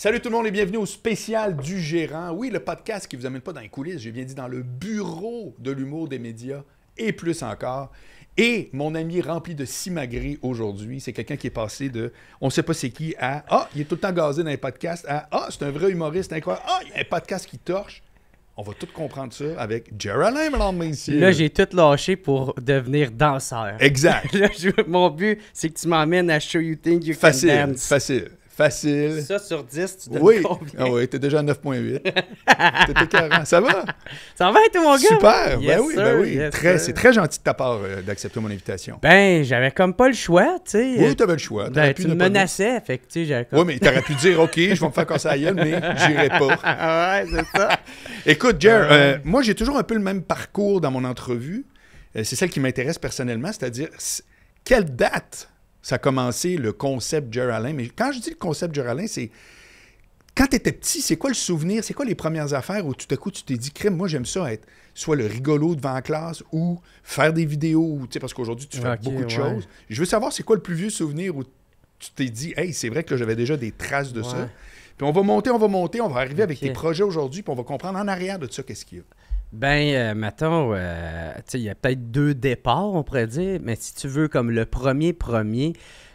Salut tout le monde et bienvenue au spécial du gérant. Oui, le podcast qui vous amène pas dans les coulisses, j'ai bien dit dans le bureau de l'humour des médias et plus encore. Et mon ami rempli de simagrées aujourd'hui, c'est quelqu'un qui est passé de on sait pas c'est qui à ah, il est tout le temps gazé dans les podcasts à ah, c'est un vrai humoriste incroyable. Ah, il y a un podcast qui torche. On va tout comprendre ça avec Geraldine, mesdames, Là, j'ai tout lâché pour devenir danseur. Exact. mon but, c'est que tu m'emmènes à Show You Think You Can Facile, facile. Facile. Ça, sur 10, tu donnes oui. Ah oui, t'es déjà à 9.8. T'étais 40. Ça va? Ça va, être mon gars? Super! ben oui, ben oui. très, c'est très gentil de ta part euh, d'accepter mon invitation. Ben, j'avais comme pas le choix, tu sais. Oui, t'avais le choix. Ben, tu me menaçais, fait que tu sais, Oui, mais t'aurais pu dire, OK, je vais me faire casser la mais j'irai pas. ouais, c'est ça. Écoute, Jer, euh. Euh, moi, j'ai toujours un peu le même parcours dans mon entrevue. c'est celle qui m'intéresse personnellement, c'est-à-dire, quelle date ça a commencé le concept Geraldine. Mais quand je dis le concept Geraldine, c'est quand tu étais petit, c'est quoi le souvenir? C'est quoi les premières affaires où tout à coup tu t'es dit, crème, moi j'aime ça être soit le rigolo devant la classe ou faire des vidéos, parce qu'aujourd'hui tu fais beaucoup de choses. Je veux savoir c'est quoi le plus vieux souvenir où tu t'es dit, hey, c'est vrai que j'avais déjà des traces de ça. Puis on va monter, on va monter, on va arriver avec tes projets aujourd'hui, puis on va comprendre en arrière de ça qu'est-ce qu'il y a. Ben, euh, mettons, euh, il y a peut-être deux départs, on pourrait dire, mais si tu veux, comme le premier premier,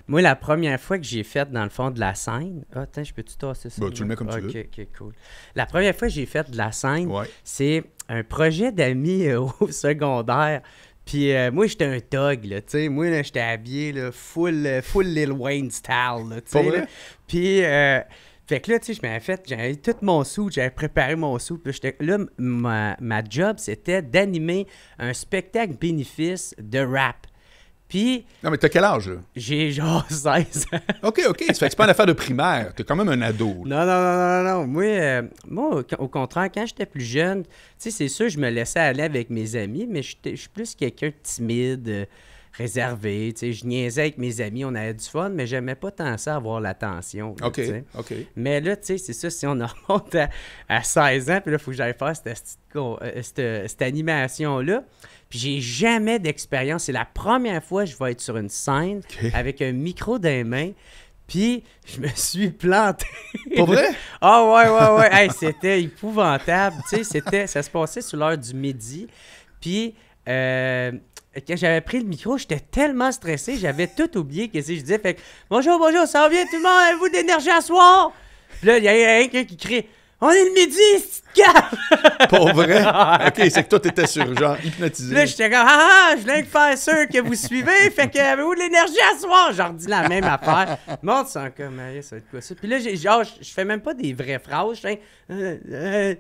moi, la première fois que j'ai fait, dans le fond, de la scène... Ah, attends, je peux-tu tasser ça? Bah, tu le mets comme tu veux. OK, cool. La première fois que j'ai fait de la scène, c'est un projet d'amis euh, au secondaire. Puis euh, moi, j'étais un thug, là, tu sais. Moi, j'étais habillé, là, full, full Lil Wayne style, tu sais. Puis... Fait que là, tu sais, je m'avais fait, j'avais tout mon sou, j'avais préparé mon sou. Puis là, ma, job, c'était d'animer un spectacle bénéfice de rap. Puis. Non, mais t'as quel âge, J'ai genre 16 ans. OK, OK. Ça fait que c'est pas une affaire de primaire. T'es quand même un ado. Non, non, non, non, non. Moi, euh, moi au, contraire, quand j'étais plus jeune, tu sais, c'est sûr, je me laissais aller avec mes amis, mais je suis plus quelqu'un de timide. Euh, réservé. tu sais, Je niaisais avec mes amis, on avait du fun, mais j'aimais pas tant ça avoir l'attention. OK, OK. Mais là, tu sais, c'est ça, si on remonte à, à 16 ans, puis là, il faut que j'aille faire euh, euh, cette, animation-là. Puis j'ai jamais d'expérience. C'est la première fois que je vais être sur une scène avec un micro dans les mains. Puis, je me suis planté. Pour vrai? Ah, ouais, ouais, ouais. c'était épouvantable. tu sais, ça se passait sur l'heure du midi. Puis, euh, quand j'avais pris le micro, j'étais tellement stressé, j'avais tout oublié que si je disais. Fait bonjour, bonjour, ça revient tout le monde, avez-vous d'énergie à soi? » Puis là, il y a quelqu'un qui crie on est le midi, cap! Pour vrai? Ok, c'est que toi, t'étais sur genre hypnotisé. Là, j'étais comme, ah, ah, je de faire sûr que vous suivez, fait que avez-vous de l'énergie à soir? Genre dis la même affaire. Monte, c'est comme, Marie, euh, ça va être quoi ça? Puis là, genre, je fais même pas des vraies phrases. Euh, euh,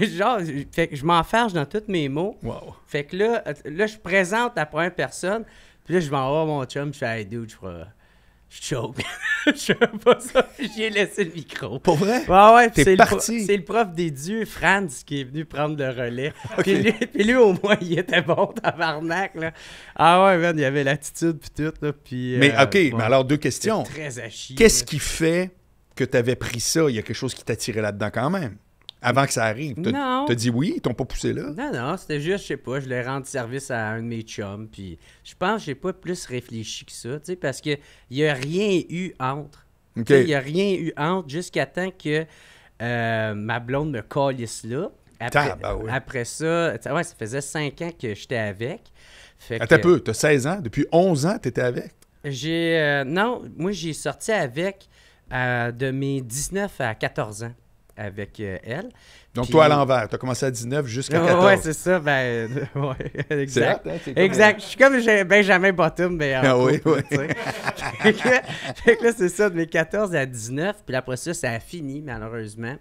genre, fait que je m'enferge dans tous mes mots. Wow. Fait que là, là, je présente la première personne. Puis là, je vais en voir mon chum, je fais, hey, dude, je crois. je choke. je sais pas ça. J'ai laissé le micro. Pour vrai? Ouais, C'est parti. C'est le prof des dieux, Franz, qui est venu prendre le relais. Puis, lui, au moins, il était bon, tabarnak, là. Ah ouais, man, il avait l'attitude, puis tout, mais euh, OK, mais alors deux questions. Qu'est-ce qui fait que tu avais pris ça? Il y a quelque chose qui t'attirait là-dedans quand même avant que ça arrive. T'as, dit oui, ils t'ont pas poussé là? Non, non, c'était juste, je sais pas, je l'ai rendu service à un de mes chums, puis je pense que j'ai pas plus réfléchi que ça, tu sais, parce qu'il y a rien eu entre. Il n'y a rien eu entre jusqu'à temps que euh, ma blonde me calisse là. Après, ah, bah après ça, ça faisait cinq ans que j'étais avec. Fait Attends un peu, t'as 16 ans. Depuis 11 ans, t'étais avec? J'ai. Euh, non, moi, j'ai sorti avec euh, de mes 19 à 14 ans avec euh, elle. Donc, toi, à l'envers. Tu as commencé à 19 jusqu'à 14. Ouais, c'est ça. Ben, exact. Hein, exact. Je suis comme Benjamin Bottom, mais ah, oui, oui. que là, c'est ça, de mes 14 à 19. Puis après ça, ça a fini, malheureusement.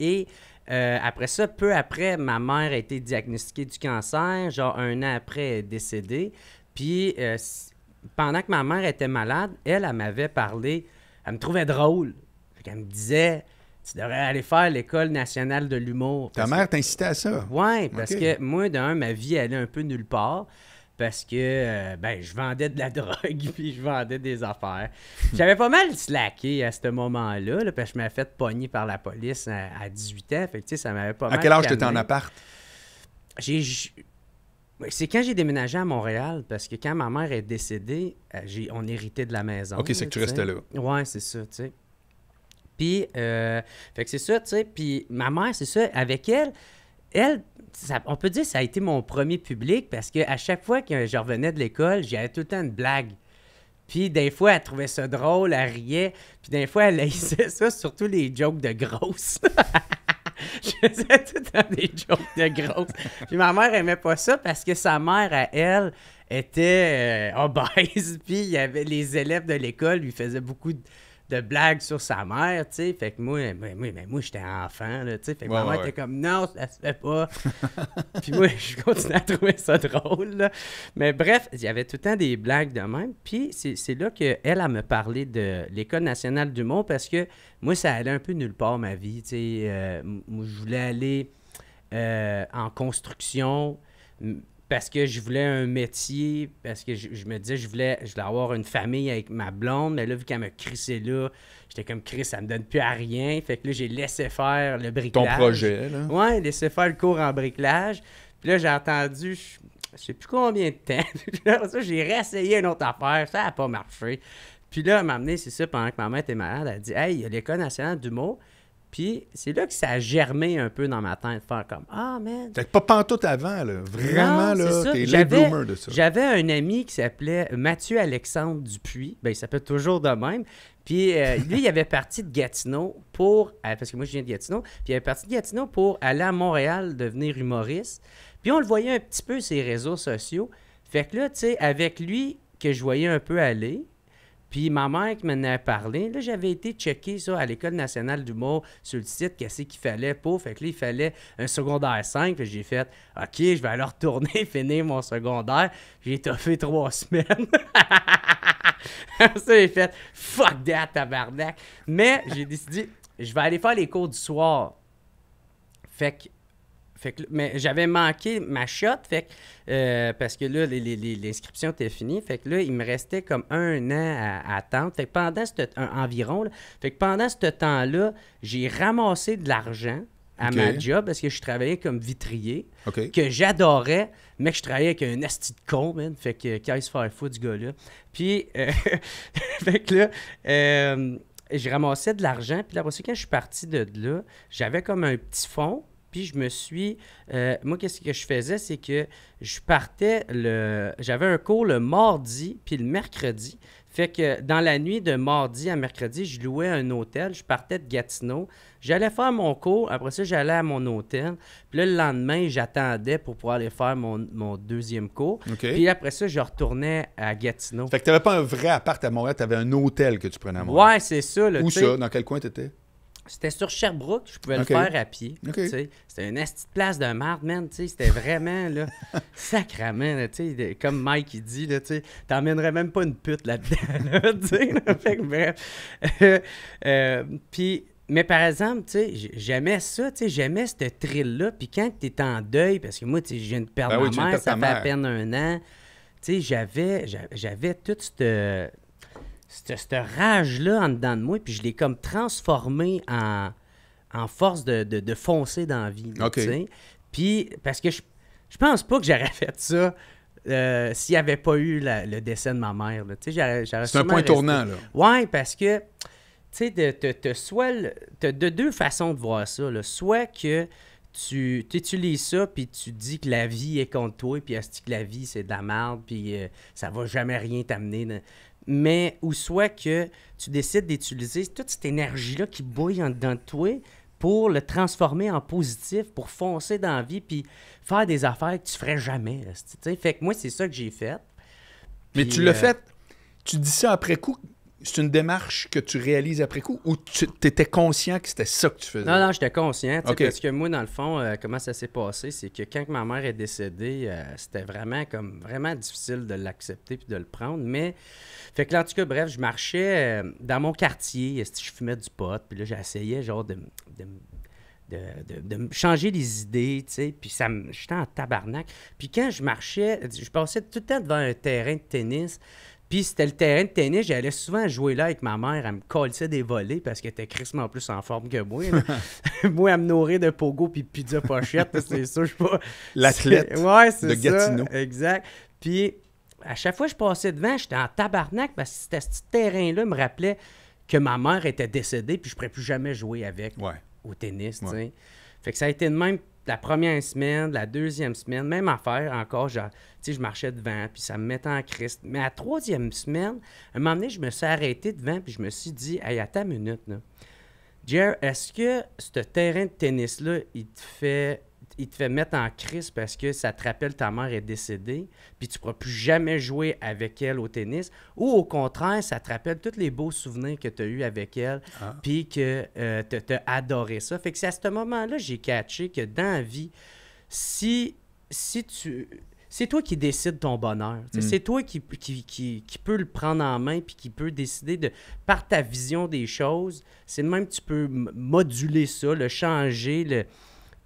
Et euh, après ça, peu après, ma mère a été diagnostiquée du cancer. Genre, un an après, elle est décédée. Puis, euh, pendant que ma mère était malade, elle, elle m'avait parlé. Elle me trouvait drôle. Elle me disait tu devrais aller faire l'école nationale de l'humour. Ta mère t'incitait à ça? Oui, parce que moi, d'un, ma vie allait un peu nulle part parce que euh, ben, je vendais de la drogue puis je vendais des affaires. J'avais pas mal slacké à ce moment-là là, parce que je m'avais fait pogner par la police à, 18 ans. ça m'avait pas à quel âge t'étais en appart? C'est quand j'ai déménagé à Montréal, parce que quand ma mère est décédée, euh, on héritait de la maison. OK, c'est que tu restais là. Ouais, c'est ça, tu sais. Puis, euh, fait que c'est ça, tu sais. Puis ma mère, c'est ça, avec elle, elle, on peut dire que ça a été mon premier public parce que à chaque fois que je revenais de l'école, j'avais tout le temps une blague. Puis des fois, elle trouvait ça drôle, elle riait. Puis des fois, elle laissait ça, surtout les jokes de grosses. je faisais tout le temps des jokes de grosses. Puis ma mère aimait pas ça parce que sa mère, à elle, était euh, obèse. Puis il y avait, les élèves de l'école lui faisaient beaucoup de de blagues sur sa mère, tu sais. Fait que moi, ben, moi, moi, ben, moi j'étais enfant, tu sais. Fait que ma mère était comme, non, ça se fait pas. puis moi, je continuais à trouver ça drôle, Mais bref, il y avait tout le temps des blagues de même. Puis c'est là qu'elle, elle me parlé de l'École nationale du monde parce que moi, ça allait un peu nulle part, ma vie, tu sais. Euh, je voulais aller euh, en construction parce que je voulais un métier, parce que je, me disais, je voulais, je voulais avoir une famille avec ma blonde, mais là, vu qu'elle me crissait là, j'étais comme Chris, ça me donne plus à rien. Fait que là, j'ai laissé faire le bricolage. Ton projet, là. Ouais, laissé faire le cours en bricolage. Puis là, j'ai entendu, je, sais plus combien de temps. j'ai réessayé une autre affaire, ça n'a pas marché. Puis là, elle m'a amené, c'est ça, pendant que ma mère était malade, elle a dit Hey, il y a l'École nationale d'humour. Puis c'est là que ça a germé un peu dans ma tête, faire comme Ah, man. T'es pas pantoute avant, là. Vraiment, là. T'es de ça. J'avais un ami qui s'appelait Mathieu Alexandre Dupuis. Ben, il s'appelle toujours de même. Puis euh, lui, il avait parti de Gatineau pour. Euh, parce que moi, je viens de Gatineau. Puis il avait parti de Gatineau pour aller à Montréal devenir humoriste. Puis on le voyait un petit peu ses réseaux sociaux. Fait que là, tu sais, avec lui, que je voyais un peu aller, puis ma mère qui m'en a parlé, là, j'avais été checker ça à l'École nationale d'humour sur le site, qu'est-ce qu'il fallait pour. Fait que là, il fallait un secondaire 5. que j'ai fait, OK, je vais aller retourner finir mon secondaire. J'ai étoffé trois semaines. ça, j'ai fait, fuck that, tabarnak. Mais j'ai décidé, je vais aller faire les cours du soir. Fait que fait que, mais j'avais manqué ma shot, fait euh, parce que là, l'inscription était finie. Fait que là, il me restait comme un an à, attendre. Fait que pendant ce environ, fait pendant ce temps-là, j'ai ramassé de l'argent à ma job parce que je travaillais comme vitrier, que j'adorais, mais que je travaillais avec un asti de con, qui Fait que, euh, ce se faire ce gars-là? Puis, euh, fait que là, j'ai ramassé de l'argent. Puis là, quand je suis parti de là, j'avais comme un petit fonds puis je me suis. Euh, moi, qu'est-ce que je faisais? C'est que je partais le. J'avais un cours le mardi, puis le mercredi. Fait que dans la nuit de mardi à mercredi, je louais un hôtel. Je partais de Gatineau. J'allais faire mon cours. Après ça, j'allais à mon hôtel. Puis le lendemain, j'attendais pour pouvoir aller faire mon, deuxième cours. Puis après ça, je retournais à Gatineau. Fait que tu n'avais pas un vrai appart à Montréal, tu avais un hôtel que tu prenais à Montréal. Ouais, c'est ça. Où ça? Dans quel coin tu étais? C'était sur Sherbrooke, je pouvais le faire à pied. C'était une de place de marde, man. C'était vraiment là, sacrament. comme Mike il dit, t'emmènerais même pas une pute là-dedans. mais par exemple, j'aimais ça, j'aimais ce thrill-là. Puis quand t'es en deuil, parce que moi, une perte de perdre ben mère, ça fait à peine un an. J'avais, j'avais toute cette cette, rage-là en dedans de moi, puis je l'ai comme transformé en, force de, foncer dans la vie. tu Puis, parce que je, je pense pas que j'aurais fait ça euh, s'il n'y avait pas eu le décès de ma mère. C'est un point tournant. Là. Ouais, parce que, tu sais, de, de, de, deux façons de voir ça. Soit que tu utilises ça, puis tu dis que la vie est contre toi, puis que la vie, c'est de la merde, puis euh, ça va jamais rien t'amener mais ou soit que tu décides d'utiliser toute cette énergie-là qui bouille en dedans de toi pour le transformer en positif, pour foncer dans la vie, puis faire des affaires que tu ferais jamais. fait que moi, c'est ça que j'ai fait. mais tu l'as euh, fait, tu dis ça après coup, c'est une démarche que tu réalises après coup ou tu étais conscient que c'était ça que tu faisais? Non, non, j'étais conscient. Parce que moi, dans le fond, euh, comment ça s'est passé, c'est que quand ma mère est décédée, euh, c'était vraiment comme vraiment difficile de l'accepter puis de le prendre. Mais fait que en tout cas, bref, je marchais euh, dans mon quartier, je fumais du pot, puis là, j'essayais genre de, de, changer les idées, tu sais, puis ça J'étais en tabarnak. Puis quand je marchais, je passais tout le temps devant un terrain de tennis, puis c'était le terrain de tennis, j'allais souvent jouer là avec ma mère, elle me collait des volets parce qu'elle était crissement plus en forme que moi. moi, elle me nourrir de pogo puis de pizza pochette, c'est ça, je sais pas. L'athlète ouais, c'est ça, Exact. Puis à chaque fois que je passais devant, j'étais en tabarnak parce que ce terrain-là me rappelait que ma mère était décédée puis je ne pourrais plus jamais jouer avec au tennis. Fait que ça a été de même la première semaine, la deuxième semaine, même affaire encore. je marchais devant puis ça me mettait en crise. Mais la troisième semaine, à un moment donné, je me suis arrêté devant puis je me suis dit, hey, attends une minute. Là. est-ce que ce terrain de tennis-là, il te fait il te fait mettre en crise parce que ça te rappelle ta mère est décédée, puis tu pourras plus jamais jouer avec elle au tennis. Ou au contraire, ça te rappelle tous les beaux souvenirs que tu as eus avec elle, ah. puis que euh, tu as adoré ça. Fait que c'est à ce moment-là j'ai catché que dans la vie, si, si tu c'est toi qui décides ton bonheur. Mm. C'est toi qui, qui, qui, peut le prendre en main puis qui peut décider de, par ta vision des choses, c'est même que tu peux moduler ça, le changer, le,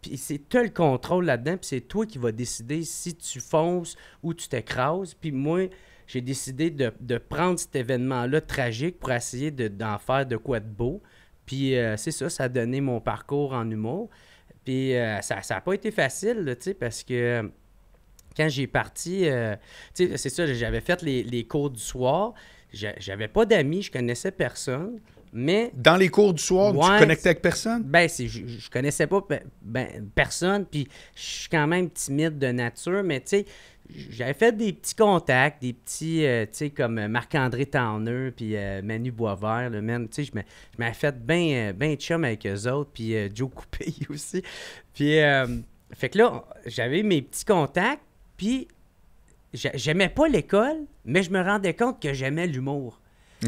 puis c'est toi le contrôle là-dedans, puis c'est toi qui vas décider si tu fonces ou tu t'écrases. Puis moi, j'ai décidé de, prendre cet événement-là tragique pour essayer d'en faire de quoi de beau. Puis euh, c'est ça, ça a donné mon parcours en humour. Puis euh, ça n'a pas été facile, tu sais, parce que euh, quand j'ai parti, tu sais, c'est ça, j'avais fait les, les cours du soir, j'avais pas d'amis, je connaissais personne. Dans les cours du soir, ouais, tu connectais avec personne? Ben, je, je connaissais pas ben, personne, puis je suis quand même timide de nature, mais tu sais, j'avais fait des petits contacts, des petits, euh, tu sais, comme euh, Marc-André Tanneux, puis euh, Manu Boisvert, le même, tu sais, je m'avais fait bien ben chum avec eux autres, puis Joe Coupé aussi. Puis, fait que là, j'avais mes petits contacts, puis j'aimais pas l'école, mais je me rendais compte que j'aimais l'humour.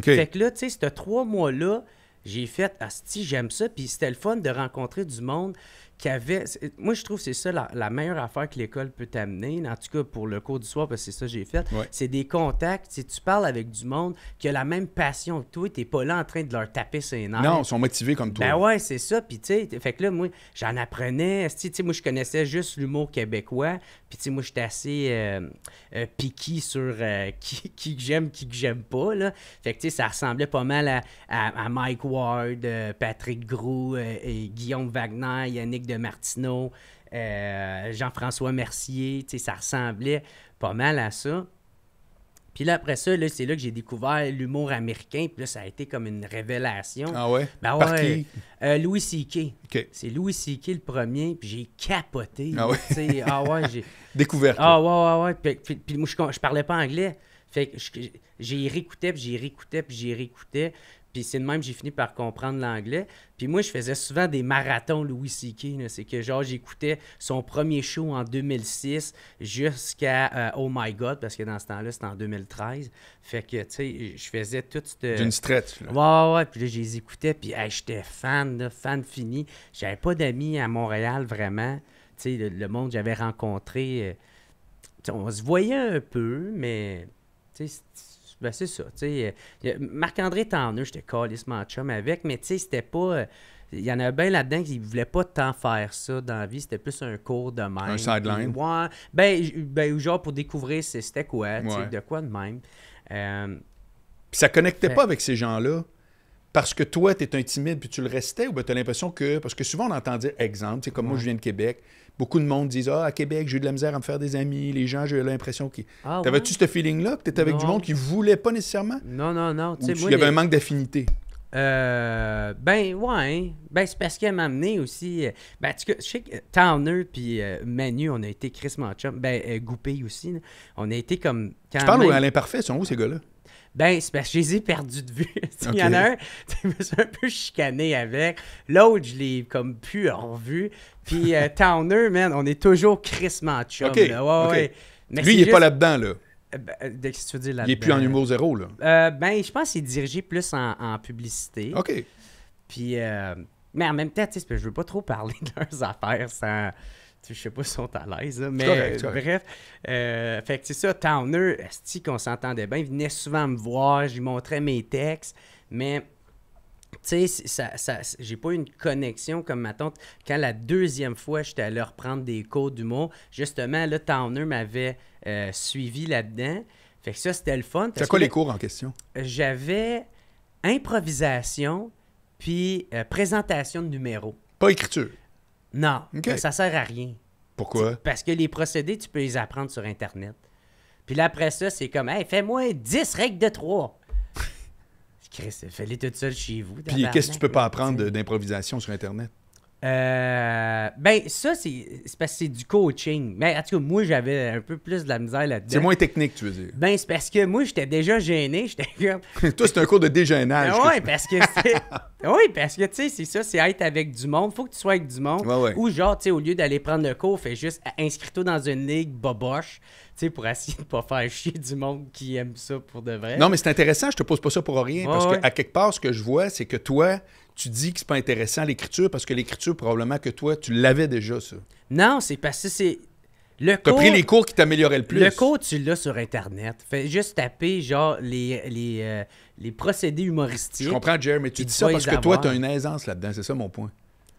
Fait que là, tu sais, ces trois mois-là, j'ai fait Asti, j'aime ça. Puis c'était le fun de rencontrer du monde qui avait. Moi, je trouve que c'est ça la, meilleure affaire que l'école peut t'amener, en tout cas pour le cours du soir, parce que c'est ça que j'ai fait. C'est des contacts. tu parles avec du monde qui a la même passion que toi, t'es pas là en train de leur taper ses nerfs. Non, ils sont motivés comme toi. Ben ouais, c'est ça. Puis tu sais, fait que là, moi, j'en apprenais. Tu sais, moi, je connaissais juste l'humour québécois tu sais, moi, j'étais assez euh, euh, piqué sur euh, qui, j'aime, qui que j'aime pas. Là. Fait ça ressemblait pas mal à, à, Mike Ward, Patrick Groux, et Guillaume Wagner, Yannick de Martineau, Jean-François Mercier. Tu sais, ça ressemblait pas mal à ça. Puis là, après ça, là, c'est là que j'ai découvert l'humour américain. Puis là, ça a été comme une révélation. Ah ouais? Ben ouais. Euh, Louis C.K. C'est Louis C.K. le premier. Puis j'ai capoté. Ah ouais? ah ouais, j'ai... Découvert. Ah ouais, ouais, ouais. Puis, moi, je, parlais pas anglais. Fait que j'ai réécouté, puis j'ai réécouté, puis j'ai réécouté. Puis c'est de même j'ai fini par comprendre l'anglais. Puis moi, je faisais souvent des marathons Louis C.K. C'est que genre, j'écoutais son premier show en 2006 jusqu'à euh, Oh My God, parce que dans ce temps-là, c'était en 2013. Fait que, tu sais, je faisais tout... cette... D'une stretch. Ouais, ouais, Puis là, je les écoutais. Puis hey, j'étais fan, fan fini. J'avais pas d'amis à Montréal, vraiment. Tu sais, le, monde que j'avais rencontré... Euh, on se voyait un peu, mais... Tu sais, ben, c'est ça. Euh, Marc-André Tanneux, j'étais calissement mais avec, mais tu sais, c'était pas. Il euh, y en a bien là-dedans qui ne voulaient pas tant faire ça dans la vie. C'était plus un cours de même. Un sideline. ben, ben genre pour découvrir c'était quoi, de quoi de même. Euh, ne ça connectait pas avec ces gens-là parce que toi, tu es un timide puis tu le restais ou ben, tu as l'impression que. Parce que souvent, on entend dire exemple, comme moi, je viens de Québec beaucoup de monde disent Ah, à Québec, j'ai eu de la misère à me faire des amis, les gens, j'ai l'impression qu'ils. Ah, T'avais-tu ce feeling-là que t'étais avec du monde qui voulait pas nécessairement Non, non, non. Ou moi, il y avait un manque d'affinité. Euh, ben ouais, ben c'est parce qu'elle m'a amené aussi. Euh, ben tu sais que Towner puis euh, Manu, on a été Chris Manchum, ben euh, Goupé aussi. On a été comme. tu parles à l'imparfait, sont où ces gars-là ben, c'est parce que je les ai perdus de vue. Il y en a un, je me suis un peu chicané avec. L'autre, je l'ai comme pu revu. Puis euh, Towner, man, on est toujours Chris chum. Lui, il n'est pas là-dedans, là. Euh, ben, euh, tu veux dire là Il n'est plus en humour zéro, là. ben, je pense qu'il est dirigé plus en, publicité. OK. Puis, mais en même temps, tu sais, je veux pas trop parler de leurs affaires sans je sais pas si sont à l'aise, mais euh, bref. Euh, fait que c'est ça, Towner, si qu'on s'entendait bien, il venait souvent me voir, je lui montrais mes textes, mais tu sais, ça, ça, j'ai pas une connexion comme ma tante. Quand la deuxième fois, j'étais allé reprendre des cours d'humour, justement, là, Towner m'avait euh, suivi là-dedans. Fait que ça, c'était le fun. C'est quoi les cours en question? J'avais improvisation, puis présentation de numéros. Pas écriture. Non, ça sert à rien. Pourquoi? Parce que les procédés, tu peux les apprendre sur Internet. Puis là, après ça, c'est comme, hey, fais-moi 10 règles de 3. Chris, fais-les tout seul chez vous. Puis qu'est-ce que tu peux pas apprendre d'improvisation sur Internet? Euh, ben, ça, c'est parce que c'est du coaching. Mais en tout cas, moi, j'avais un peu plus de la misère là-dedans. C'est moins technique, tu veux dire. Ben, c'est parce que moi, j'étais déjà gêné. J'étais Toi, c'est un cours de déjeunage. Ben oui, parce que Oui, parce que, tu sais, c'est ça, c'est être avec du monde. Faut que tu sois avec du monde. Ou genre, tu au lieu d'aller prendre le cours, fais juste inscrire toi dans une ligue boboche tu sais, pour essayer de pas faire chier du monde qui aime ça pour de vrai. Non, mais c'est intéressant, je te pose pas ça pour rien, parce que à quelque part, ce que je vois, c'est que toi, tu dis que c'est pas intéressant l'écriture parce que l'écriture, probablement que toi, tu l'avais déjà, ça. Non, c'est parce que c'est. Le T'as pris les cours qui t'amélioraient le plus. Le cours, tu l'as sur Internet. Fais juste taper, genre, les, euh, procédés humoristiques. Je comprends, Jerry, mais tu dis ça parce que toi, tu as une aisance là-dedans. C'est ça mon point.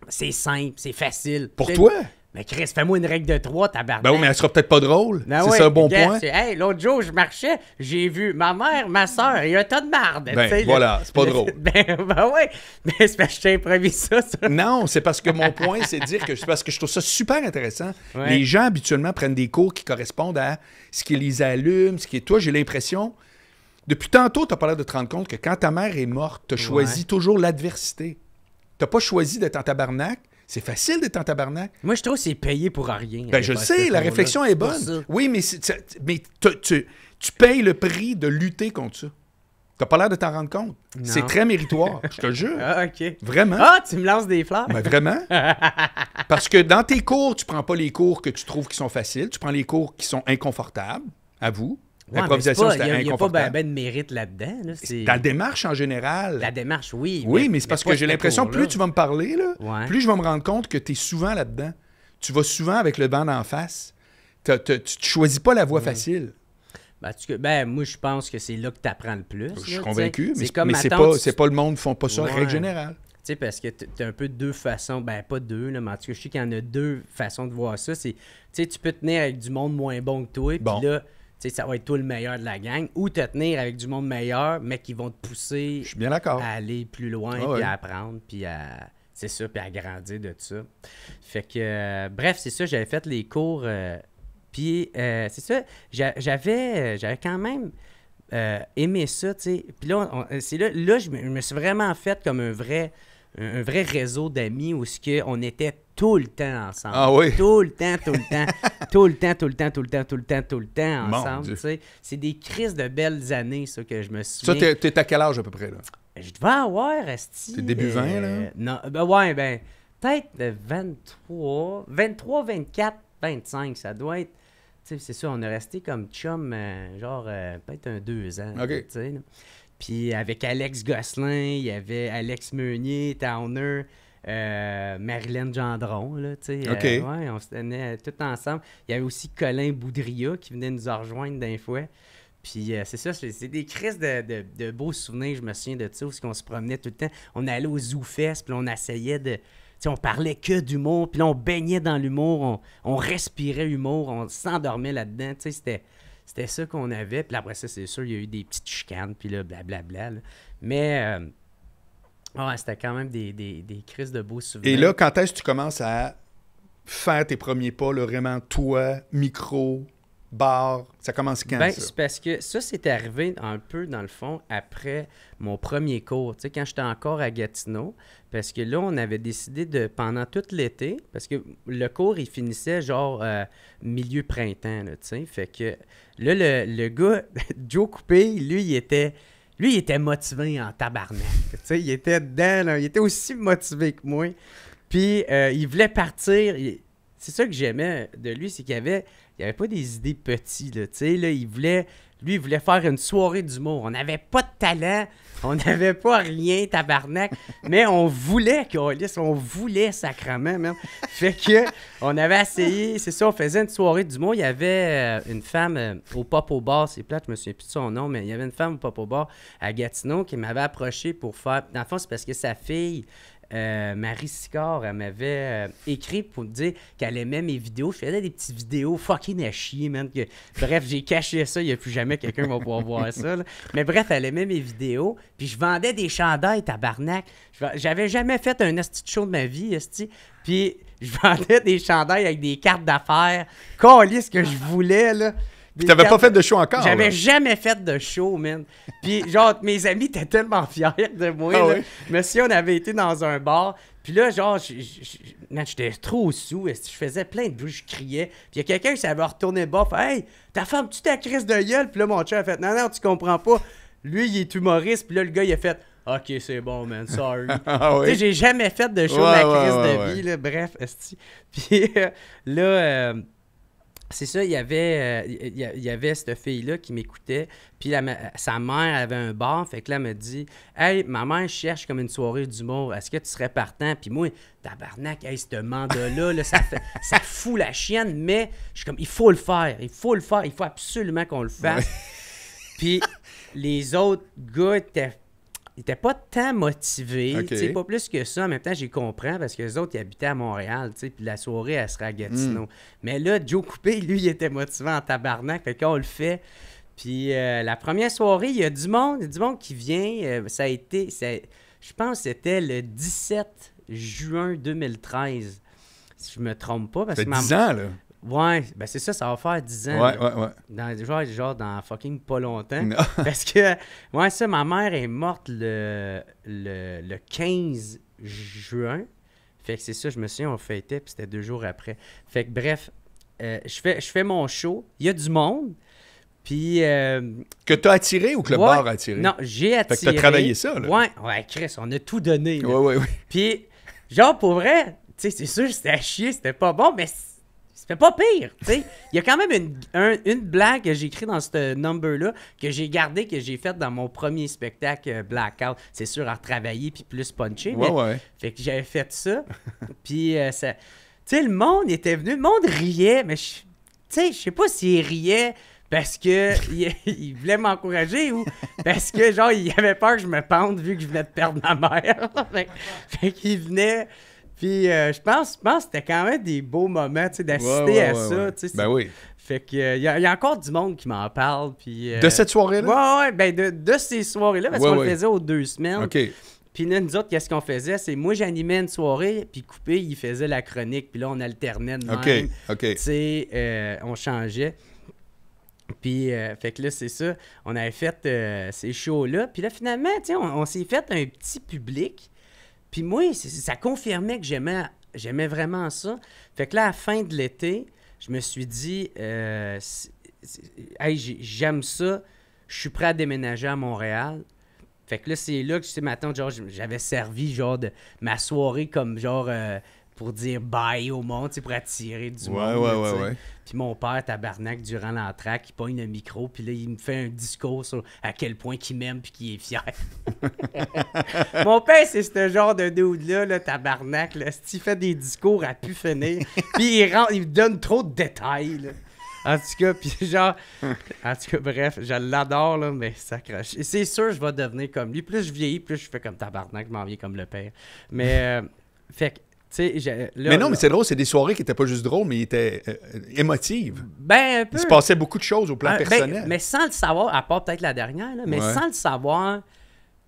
C'est simple, c'est facile. Pour toi? Mais Chris, fais-moi une règle de trois, tabarnak. Ben oui, mais elle sera peut-être pas drôle. Ben c'est ça un bon point. Hey, l'autre jour, je marchais, j'ai vu ma mère, ma soeur a un tas de marde. Ben voilà, c'est pas drôle. Ben, ben, oui, mais c'est parce que je ça, ça, Non, c'est parce que mon point, c'est de dire que c'est parce que je trouve ça super intéressant. Les gens, habituellement, prennent des cours qui correspondent à ce qui les allume, ce qui est toi. J'ai l'impression, depuis tantôt, t'as pas l'air de te rendre compte que quand ta mère est morte, t'as choisi toujours l'adversité. T'as pas choisi d'être en tabarnak c'est facile d'être en tabarnak. Moi, je trouve que c'est payé pour rien. Ben, je le sais, la réflexion est bonne. Oui, mais, mais tu, payes le prix de lutter contre ça. T'as pas l'air de t'en rendre compte. C'est très méritoire, je te jure. Ah, OK. Vraiment. Ah, tu me lances des fleurs. Ben, vraiment. Parce que dans tes cours, tu prends pas les cours que tu trouves qui sont faciles, tu prends les cours qui sont inconfortables, à vous. L'improvisation, Il n'y a, pas ben, ben, de mérite là-dedans. Dans La démarche en général. La démarche, oui. Oui, mais, c'est parce que j'ai l'impression, plus tu vas me parler, là, plus je vais me rendre compte que tu es souvent là-dedans. Tu vas souvent avec le banc en face. tu ne choisis pas la voie facile. Ben, ben, moi, je pense que c'est là que tu apprends le plus. Je suis convaincu, mais c'est, comme, pas, pas le monde ne font pas ça en règle générale. Tu sais, parce que tu as un peu deux façons, ben pas deux, là, mais en tout cas, je sais qu'il y en a deux façons de voir ça. tu sais, tu peux tenir avec du monde moins bon que toi, là, ça va être toi le meilleur de la gang, ou te tenir avec du monde meilleur, mais qui vont te pousser bien à aller plus loin, et ah à apprendre, puis à. C'est ça, puis à grandir de ça. Fait que, euh, bref, c'est ça, j'avais fait les cours. Euh, puis, euh, c'est ça, j'avais, j'avais quand même aimé ça, tu sais. Puis là, c'est là, là je me suis vraiment fait comme un vrai un, vrai réseau d'amis où on était tout le temps ensemble. Ah oui? Tout le temps, tout le temps. tout le temps, tout le temps, tout le temps, tout le temps, tout le temps ensemble. C'est des crises de belles années, ça, que je me souviens. Ça, t'es, à quel âge à peu près, là? Je devais avoir, Asti. C'est début 20, là? Euh, non, ben ouais, ben, peut-être 23, 23, 24, 25, ça doit être. tu sais, c'est sûr, on est resté comme chum, euh, genre, euh, peut-être un deux ans. OK. Là, puis avec Alex Gosselin, il y avait Alex Meunier, Towner, euh, Marilyn Gendron, là, tu sais. Euh, on se tenait tout ensemble. Il y avait aussi Colin Boudria qui venait nous rejoindre d'un fouet. Puis euh, c'est ça, c'est des crises de, beaux souvenirs, je me souviens de ça, où qu'on se promenait tout le temps. On allait aux Zoo Fest, puis on essayait de... sais, on parlait que d'humour, puis là, on baignait dans l'humour, on, respirait humour, on s'endormait là-dedans. tu sais, C'était c'était ça qu'on avait. Puis après ça, c'est sûr, il y a eu des petites chicanes, puis là, blablabla. Mais euh, c'était quand même des, des, crises de beaux souvenirs. Et là, quand est-ce que tu commences à faire tes premiers pas, là, vraiment, toi, micro, bar? Ça commence quand, ben, c'est parce que ça, c'est arrivé un peu, dans le fond, après mon premier cours, tu sais, quand j'étais encore à Gatineau, parce que là, on avait décidé de, pendant tout l'été, parce que le cours, il finissait genre euh, milieu printemps, tu sais, fait que là, le, le gars, Joe Coupé, lui, il était... Lui, il était motivé en tabarnak. tu sais, il était dedans, il était aussi motivé que moi. Puis, euh, il voulait partir. C'est ça que j'aimais de lui, c'est qu'il avait il avait pas des idées petites, là. Tu sais, il voulait. Lui, il voulait faire une soirée d'humour. On n'avait pas de talent, on n'avait pas rien, tabarnak, mais on voulait, Colis, on voulait sacrement, même. Fait que, on avait essayé, c'est ça, on faisait une soirée d'humour. Il y avait euh, une femme euh, au pop au bar, c'est plate, je me souviens plus de son nom, mais il y avait une femme au pop au bar à Gatineau qui m'avait approché pour faire. Dans le fond, c'est parce que sa fille euh, Marie Sicard, elle m'avait euh, écrit pour me dire qu'elle aimait mes vidéos. Je faisais des petites vidéos fucking à chier, man. Que... Bref, j'ai caché ça. Il n'y a plus jamais quelqu'un qui va pouvoir voir ça. Mais bref, elle aimait mes vidéos. Puis je vendais des chandails, tabarnak. J'avais jamais fait un astuce de show de ma vie, esti. Puis je vendais des chandails avec des cartes d'affaires. ce que je voulais, là. Puis t'avais pas fait de show encore. J'avais jamais fait de show, man. Puis genre, mes amis étaient tellement fiers de moi. Ah Mais si on avait été dans un bar, puis là, genre, j'étais trop sous, je faisais plein de bruits je criais. Puis il y a quelqu'un qui s'avait retourné bas, fait Hey, ta femme, tu ta crise de gueule. Puis là, mon chat a fait Non, non, tu comprends pas. Lui, il est humoriste. Puis là, le gars, il a fait OK, c'est bon, man, sorry. ah, Tu sais, j'ai jamais fait de show de la crise de vie, là, bref, esti. Puis euh, là. Euh, c'est ça, il y avait, euh, il y avait cette fille-là qui m'écoutait, puis sa mère avait un bar, fait que là, elle me dit « Hey, ma mère cherche comme une soirée d'humour, est-ce que tu serais partant? » Puis moi, tabarnak, hey, ce mandat-là, ça, fout la chienne, mais je suis comme « Il faut le faire, il faut le faire, il faut absolument qu'on le fasse. Puis les autres gars étaient il était pas tant motivé, pas plus que ça. En même temps, j'y comprends parce que les autres, ils habitaient à Montréal, puis la soirée, elle serait à Gatineau. Hmm. Mais là, Joe Coupé, lui, il était motivé en tabarnak. Fait qu'on le fait. Puis euh, la première soirée, il y a du monde, du monde qui vient. Euh, ça a été, je pense que c'était le 17 juin 2013. Si je me trompe pas. Parce ça que 10 ans, là. Ouais, ben c'est ça, ça va faire 10 ans. Ouais, ouais, ouais. Dans, genre, genre dans fucking pas longtemps. Parce que, ouais, ça, ma mère est morte le, le, le 15 juin. Fait que c'est ça, je me souviens, on fêtait, puis c'était deux jours après. Fait que bref, euh, je, fais, je fais mon show, il y a du monde. Puis. Euh, que t'as attiré ou que le bord bar a attiré? Non, j'ai attiré. Fait que t'as travaillé ça, là. Ouais, ouais, Chris, on a tout donné. Ouais, ouais, ouais. Puis, genre, pour vrai, tu sais, c'est sûr, c'était à chier, c'était pas bon, mais fait pas pire, tu sais. Il y a quand même une, blague que j'ai écrite dans ce number-là, que j'ai gardée, que j'ai faite dans mon premier spectacle euh, Blackout. C'est sûr, à retravailler puis plus puncher. Ouais, mais... ouais. Fait que j'avais fait ça. puis euh, Tu sais, le monde était venu, le monde riait, mais je. Tu sais, je sais pas s'il riait parce qu'il il, voulait m'encourager ou parce que genre il avait peur que je me pente vu que je venais de perdre ma mère. fait qu'il venait puis euh, je pense, pense que c'était quand même des beaux moments d'assister à ça. Ben oui. Fait que euh, y, a encore du monde qui m'en parle. Puis, euh, De cette soirée-là? Ouais, ouais, ben de, ces soirées-là, parce qu'on le faisait aux deux semaines. OK. Puis nous autres, qu'est-ce qu'on faisait? C'est moi, j'animais une soirée, puis Coupé, il faisait la chronique, puis là, on alternait même. OK, OK. Tu sais, on changeait. Puis, fait que là, c'est ça. On avait fait ces shows-là. Puis là, finalement, sais, on s'est fait un petit public. Puis moi, ça confirmait que j'aimais, j'aimais vraiment ça. Fait que là, à la fin de l'été, je me suis dit, euh, hey, j'aime ça, je suis prêt à déménager à Montréal. Fait que là, c'est là que, tu sais, maintenant, genre, j'avais servi, genre, de ma soirée comme, genre, euh, pour dire bye au monde, pour attirer du monde. Ouais, ouais, Puis mon père, tabarnak, durant l'entraque, il pogne le micro, puis là, il me fait un discours sur à quel point qu'il m'aime puis qu'il est fier. mon père, c'est ce genre de dude-là, le tabarnak, là, s'il fait des discours à pu finir, puis il, rend, il donne trop de détails, En tout cas, puis genre, en tout cas, bref, je l'adore, là, mais ça crache. C'est sûr, je vais devenir comme lui. Plus je vieillis, plus je fais comme tabarnak, je m'en viens comme le père. Mais, euh, fait que mais non, mais c'est drôle, c'est des soirées qui n'étaient pas juste drôles, mais étaient euh, euh, émotives. Ben, Il se passait beaucoup de choses au plan ah, ben, personnel. mais sans le savoir, à part peut-être la dernière, mais sans le savoir,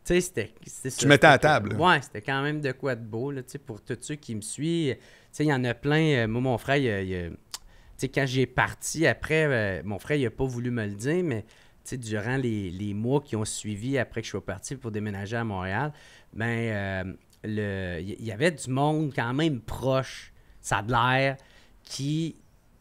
tu sais, c'était. Tu mettais à table. Ouais, c'était quand même de quoi de beau, là, pour tous ceux qui me suivent. Tu il y en a plein. Euh, moi, mon frère, tu quand j'ai parti après, mon frère, il n'a pas voulu me le dire, mais. durant les, mois qui ont suivi après que je sois parti pour déménager à Montréal, ben, il y avait du monde quand même proche, ça a de l'air, qui,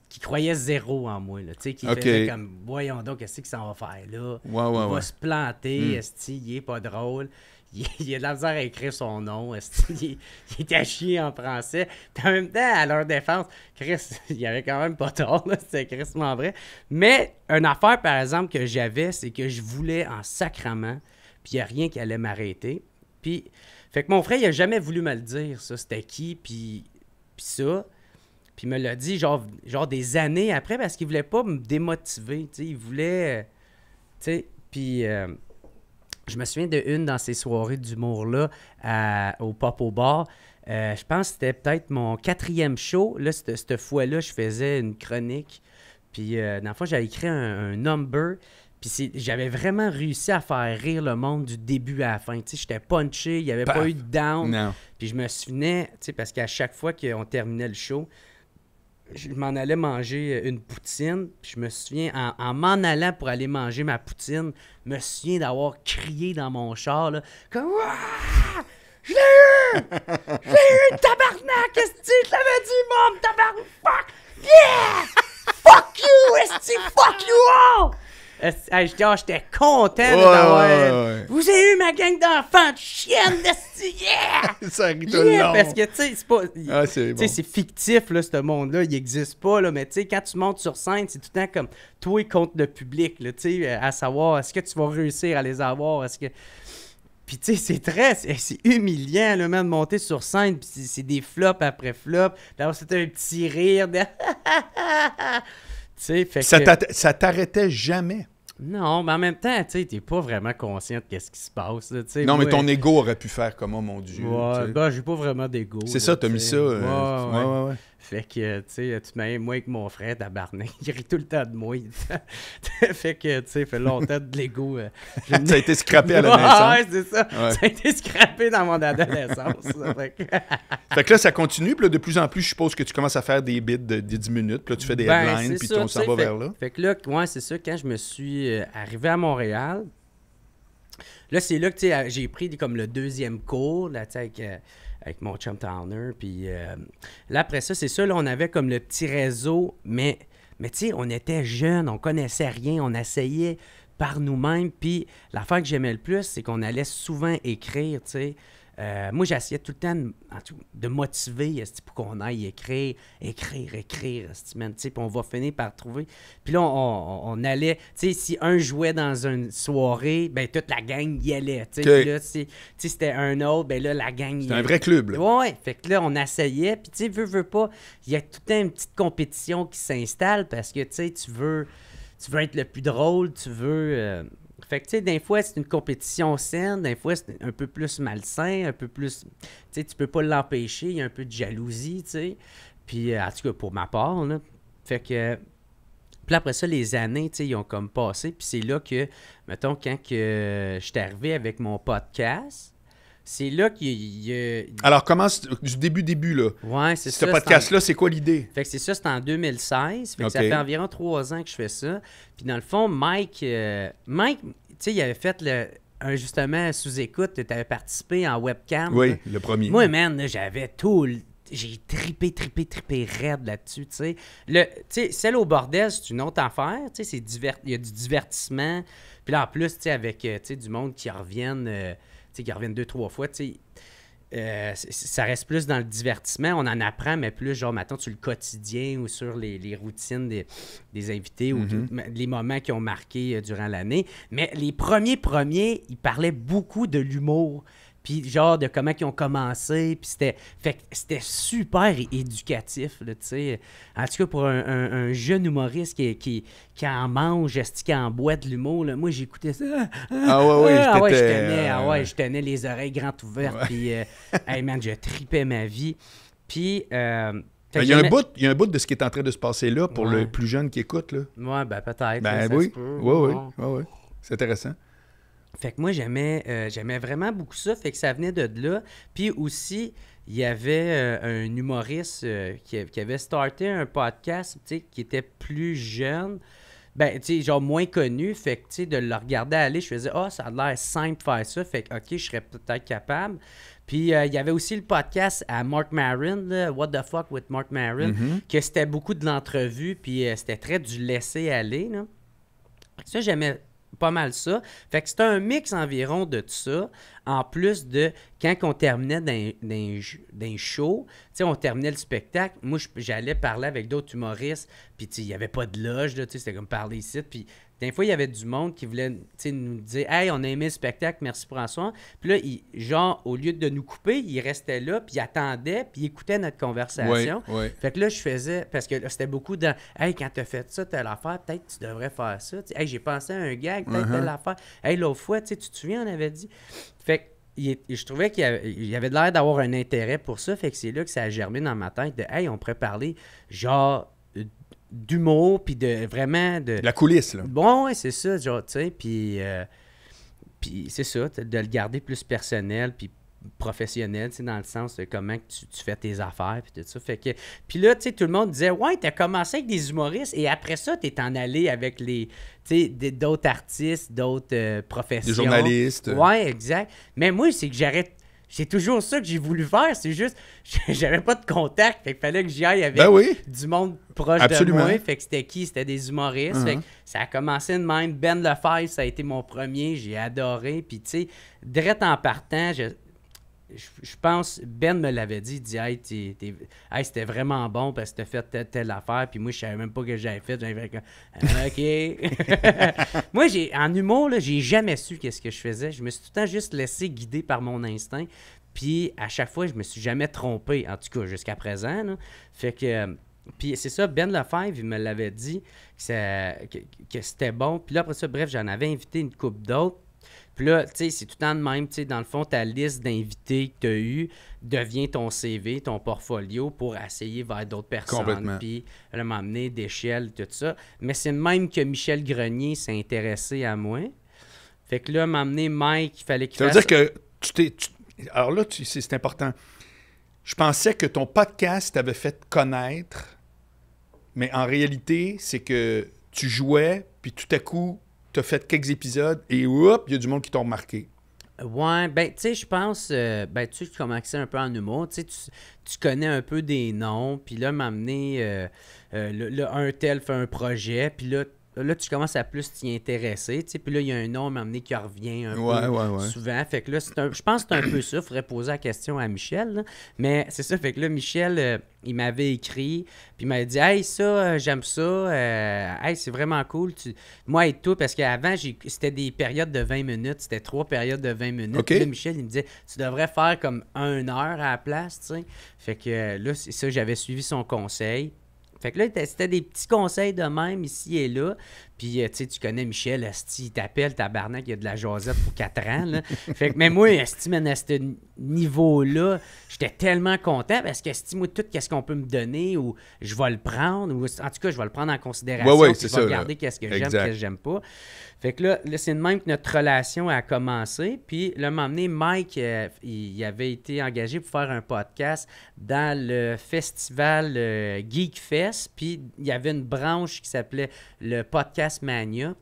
qui croyait zéro en moi, là, tu sais, qui comme, voyons donc, qu'est-ce que s'en va faire là? il va se planter, est hmm. est qu'il est pas drôle? Il, a de la misère à écrire son nom, est ce qu'il est à chier en français. En même temps, à leur défense, Chris, il y avait quand même pas tort, c'était Chris vrai. Mais une affaire, par exemple, que j'avais, c'est que je voulais en sacrament, puis il n'y a rien qui allait m'arrêter. Puis fait que mon frère, il a jamais voulu me le dire, ça, c'était qui, puis, ça. Puis il me l'a dit, genre, genre des années après, parce qu'il voulait pas me démotiver, tu sais, il voulait... Euh, tu sais, puis... Euh, je me souviens de une dans ces soirées d'humour-là au Pop au Bar. Euh, je pense que c'était peut-être mon quatrième show. Là, cette, cette fois-là, je faisais une chronique. Puis, dans le j'avais écrit un number j'avais vraiment réussi à faire rire le monde du début à la fin. j'étais punché, il n'y avait pas eu de down. Puis je me souvenais, tu parce qu'à chaque fois qu'on terminait le show, je m'en allais manger une poutine. Puis je me souviens, en, m'en allant pour aller manger ma poutine, je me souviens d'avoir crié dans mon char, là, comme Je l'ai eu! Je l'ai eu, tabarnak! quest ce que je l'avais dit, mom? Tabarnak! Fuck! Yeah! Fuck you! est fuck you all! je ah, J'étais content ouais, d'avoir. Vous avez eu ma gang d'enfants de de yeah! Ça arrive Parce que, tu sais, c'est pas. Ah, c'est fictif, là, ce monde-là. Il n'existe pas, là. Mais, tu sais, quand tu montes sur scène, c'est tout le temps comme toi contre le public, là. Tu sais, à savoir, est-ce que tu vas réussir à les avoir? Est-ce que. Puis, tu sais, c'est très. C'est humiliant, le même, de monter sur scène. c'est des flops après flops. D'avoir, c'était un petit rire. De... ça t'arrêtait jamais. Non, mais en même temps, tu n'es pas vraiment conscient de ce qui se passe. non, mais ton ego aurait pu faire comment, oh mon Dieu. Ouais, ben, j'ai pas vraiment d'ego. C'est ça, as mis ça. Euh, ouais, ouais, fait que, euh, tu sais, tu m'aimes, moi, que mon frère, tabarnak, il rit tout le temps de moi. fait que, tu sais, fait longtemps de l'ego. Euh, ça a été scrappé à la naissance. ouais, c'est ça. Ça a été scrappé dans mon adolescence. fait, que... là, ça continue. Puis là, de plus en plus, je suppose que tu commences à faire des bits de, 10 minutes. Puis là, tu fais des ben, headlines, puis on s'en va vers là. Fait que là, ouais, c'est ça. Quand je me suis euh, arrivé à Montréal, là, c'est là que, tu sais, j'ai pris comme le deuxième cours, là, tu sais, avec mon chum Towner. Puis euh, là, après ça, c'est ça, là, on avait comme le petit réseau, mais, mais tu sais, on était jeunes, on connaissait rien, on essayait par nous-mêmes. Puis l'affaire que j'aimais le plus, c'est qu'on allait souvent écrire, tu sais. Euh, moi, j'essayais tout le temps de, motiver pour qu'on aille écrire, écrire, écrire, puis on va finir par trouver. Puis là, on, allait, tu sais, si un jouait dans une soirée, ben toute la gang y allait, tu sais. si, c'était un autre, ben là, la gang y un vrai club, là. Ouais, fait que là, on essayait, puis tu sais, veux, veux pas, il y a tout le temps une petite compétition qui s'installe parce que, tu sais, tu veux, tu veux être le plus drôle, tu veux... Euh, fait que, tu sais, des fois, c'est une compétition saine, des fois, c'est un peu plus malsain, un peu plus. Tu sais, tu peux pas l'empêcher, il y a un peu de jalousie, tu sais. Puis, euh, en tout cas, pour ma part, là. Fait que. Puis après ça, les années, tu sais, ils ont comme passé. Puis c'est là que, mettons, quand que suis arrivé avec mon podcast, c'est là qu'il y, a... Alors, commence du début, début, là. Ouais, c'est ça. Ce podcast-là, c'est quoi l'idée? Fait que c'est ça, c'est en 2016. Fait que ça fait environ trois ans que je fais ça. Puis dans le fond, Mike, euh, Mike, tu sais, il avait fait le justement sous-écoute, tu avais participé en webcam. Oui, le premier. Moi, man, j'avais tout. J'ai tripé, tripé, tripé raide là-dessus, tu sais. Le, tu sais, celle au bordel, c'est une autre affaire, tu sais, c'est il y a du divertissement. Puis là, en plus, tu sais, avec, euh, tu du monde qui reviennent... Euh, qui reviennent deux, trois fois, euh, ça reste plus dans le divertissement. On en apprend, mais plus, genre, maintenant, sur le quotidien ou sur les, routines des, invités ou mm-hmm. les moments qui ont marqué euh, durant l'année. Mais les premiers premiers, ils parlaient beaucoup de l'humour puis genre de comment ils ont commencé, puis c'était fait c'était super éducatif, tu sais. En tout cas, pour un, jeune humoriste qui, qui, qui en mange, qui en boîte de l'humour, moi j'écoutais ça. Ah ouais, ouais, ah ouais, je euh, tenais, ah ouais, je tenais les oreilles grandes ouvertes, puis euh, hey man, je tripais ma vie. Puis... Euh, il y, a un bout, il y a un bout de ce qui est en train de se passer là pour le plus jeune qui écoute. Là. Ouais, ben peut-être. Ben oui. oui. oui, oui, oui, C'est intéressant. Fait que moi, euh, j'aimais, vraiment beaucoup ça. Fait que ça venait de là. Puis aussi, il y avait euh, un humoriste euh, qui, avait starté un podcast, qui était plus jeune. Ben, tu sais, genre moins connu. Fait que, tu sais, de le regarder aller, je faisais, ah, oh, ça a l'air simple de faire ça. Fait que, OK, je serais peut-être capable. Puis il y avait aussi le podcast à Mark Marin, What the fuck with Mark Marin. Mm-hmm. que c'était beaucoup de l'entrevue, puis c'était très du laisser aller. Là. Ça, j'aimais pas mal ça. Fait que c'est un mix environ de tout ça en plus de quand on terminait d'un show, on terminait le spectacle, moi j'allais parler avec d'autres humoristes, puis il n'y avait pas de loge, c'était comme parler ici, puis des fois il y avait du monde qui voulait nous dire Hey, on a aimé le spectacle, merci François. Puis là, genre, au lieu de nous couper, il restait là, puis il attendait, puis il écoutait notre conversation. Fait que là, je faisais, parce que c'était beaucoup dans Hey, quand t'as fait ça, telle affaire, peut-être tu devrais faire ça. hey, j'ai pensé à un gag, peut-être uh -huh. telle Hey, l'autre fois, tu te souviens, on avait dit fait que je trouvais qu'il y avait, de l'air d'avoir un intérêt pour ça. Fait que c'est là que ça a germé dans ma tête de Hey, on pourrait parler genre euh, d'humour, puis de vraiment de. La coulisse, là. Bon, ouais, c'est ça, genre, tu sais. Puis, euh, puis c'est ça, de le garder plus personnel, puis professionnel, tu dans le sens de comment tu, fais tes affaires, puis tout ça. Fait que, puis là, tu sais, tout le monde disait, ouais, t'as commencé avec des humoristes, et après ça, t'es en allé avec les, tu sais, d'autres artistes, d'autres professionnels, euh, professions. Des journalistes. Ouais, exact. Mais moi, c'est que j'arrête c'est toujours ça que j'ai voulu faire. C'est juste, j'avais pas de contact. Il fallait que j'y aille avec ben du monde proche de moi. Fait que c'était qui C'était des humoristes. Uh-huh. ça a commencé de même. Ben Lefebvre, ça a été mon premier. J'ai adoré. Puis, tu sais, direct en partant, je, je, pense, Ben me l'avait dit, il dit Hey, c'était vraiment bon parce que t'as fait telle, affaire, puis moi, je savais même pas que j'avais fait. J'avais fait ah, OK. moi, j'ai en humour, j'ai jamais su qu'est-ce que je faisais. Je me suis tout le temps juste laissé guider par mon instinct. Puis à chaque fois, je me suis jamais trompé, en tout cas jusqu'à présent. Fait que. Puis c'est ça, Ben Lefebvre, il me l'avait dit que, c'était bon. Puis là, après ça, bref, j'en avais invité une coupe d'autres. Puis là, tu sais, c'est tout le temps de même. Tu sais, dans le fond, ta liste d'invités que tu as eu devient ton CV, ton portfolio pour essayer vers d'autres personnes. Puis m'a m'emmener d'échelle, tout ça. Mais c'est même que Michel Grenier s'est intéressé à moi. Fait que là, m'emmener Mike, il fallait que. tu. Ça veut dire que tu t'es... Alors là, tu... c'est important. Je pensais que ton podcast t'avait fait connaître, mais en réalité, c'est que tu jouais, puis tout à coup, tu as fait quelques épisodes et hop, il y a du monde qui t'a remarqué. Ouais, ben, tu sais, je pense, euh, ben, tu commences un peu en humour, tu sais, tu connais un peu des noms, puis là, m'amener, euh, euh, le un tel fait un projet, puis là, là, tu commences à plus t'y intéresser. Tu puis là, il y a un homme amené qui revient un peu souvent. Fait que là, je pense que c'est un peu ça. faudrait poser la question à Michel. Mais c'est ça. Fait que là, Michel, euh, il m'avait écrit. Puis il m'avait dit Hey, ça, euh, j'aime ça. Euh, hey, c'est vraiment cool. Tu... Moi et tout. Parce qu'avant, c'était des périodes de 20 minutes. C'était trois périodes de 20 minutes. Puis là, Michel, il me disait Tu devrais faire comme une heure à la place. Fait que là, c'est ça. J'avais suivi son conseil. Fait que là, c'était des petits conseils de même ici et là. Puis, euh, tu sais, tu connais Michel, Asti, il t'appelle, tabarnak, il y a de la Josette pour 4 ans. Là. Fait que même moi, Asti, à ce niveau-là, j'étais tellement content parce que Asti, moi, tout qu'est-ce qu'on peut me donner ou je vais le prendre ou en tout cas, je vais le prendre en considération. Ouais, je vais regarder qu'est-ce que j'aime, qu'est-ce que j'aime pas. Fait que là, c'est de même que notre relation a commencé. Puis, le moment donné, Mike, euh, il avait été engagé pour faire un podcast dans le festival euh, Geek Fest puis il y avait une branche qui s'appelait le Podcast Mania.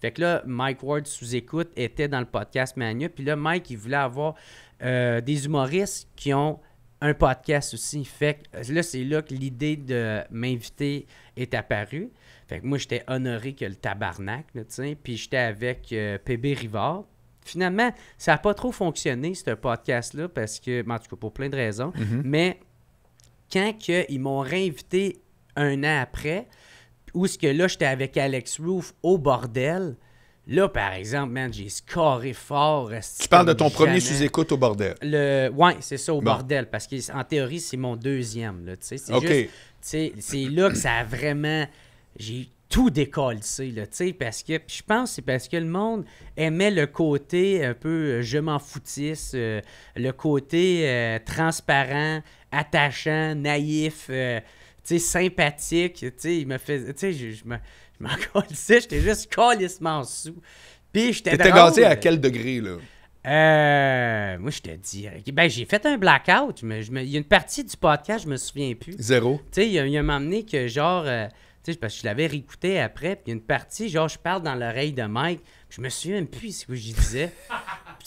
Fait que là, Mike Ward sous écoute était dans le podcast Mania. Puis là, Mike, il voulait avoir euh, des humoristes qui ont un podcast aussi. Fait que euh, là, c'est là que l'idée de m'inviter est apparue. Fait que moi, j'étais honoré que le tabarnak, tu sais. Puis j'étais avec Pébé euh, PB Rivard. Finalement, ça n'a pas trop fonctionné, ce podcast-là, parce que, ben, en tout cas, pour plein de raisons. Mm-hmm. Mais quand ils m'ont réinvité un an après, où ce que là, j'étais avec Alex Roof au bordel. Là, par exemple, man, j'ai scoré fort. Euh, tu parles de ton premier sous-écoute au bordel. Le... Oui, c'est ça, au bordel. Parce qu'en théorie, c'est mon deuxième. Là, c'est c'est là que ça a vraiment. J'ai tout décollé, là, tu parce que je pense c'est parce que le monde aimait le côté un peu euh, je m'en foutisse, euh, le côté transparent, attachant, naïf, c'est sympathique. Tu sais, il me faisait. Tu sais, je, je m'en colissais, j'étais juste colissement sous. Puis j'étais T'étais à quel degré, là? Euh, moi, je te dis, ben, j'ai fait un blackout. je me, il y a une partie du podcast, je me souviens plus. Zéro. Tu sais, il y a, un que, genre, euh, parce que je l'avais réécouté après, puis il y a une partie, genre, je parle dans l'oreille de Mike, je me souviens plus ce que je disais.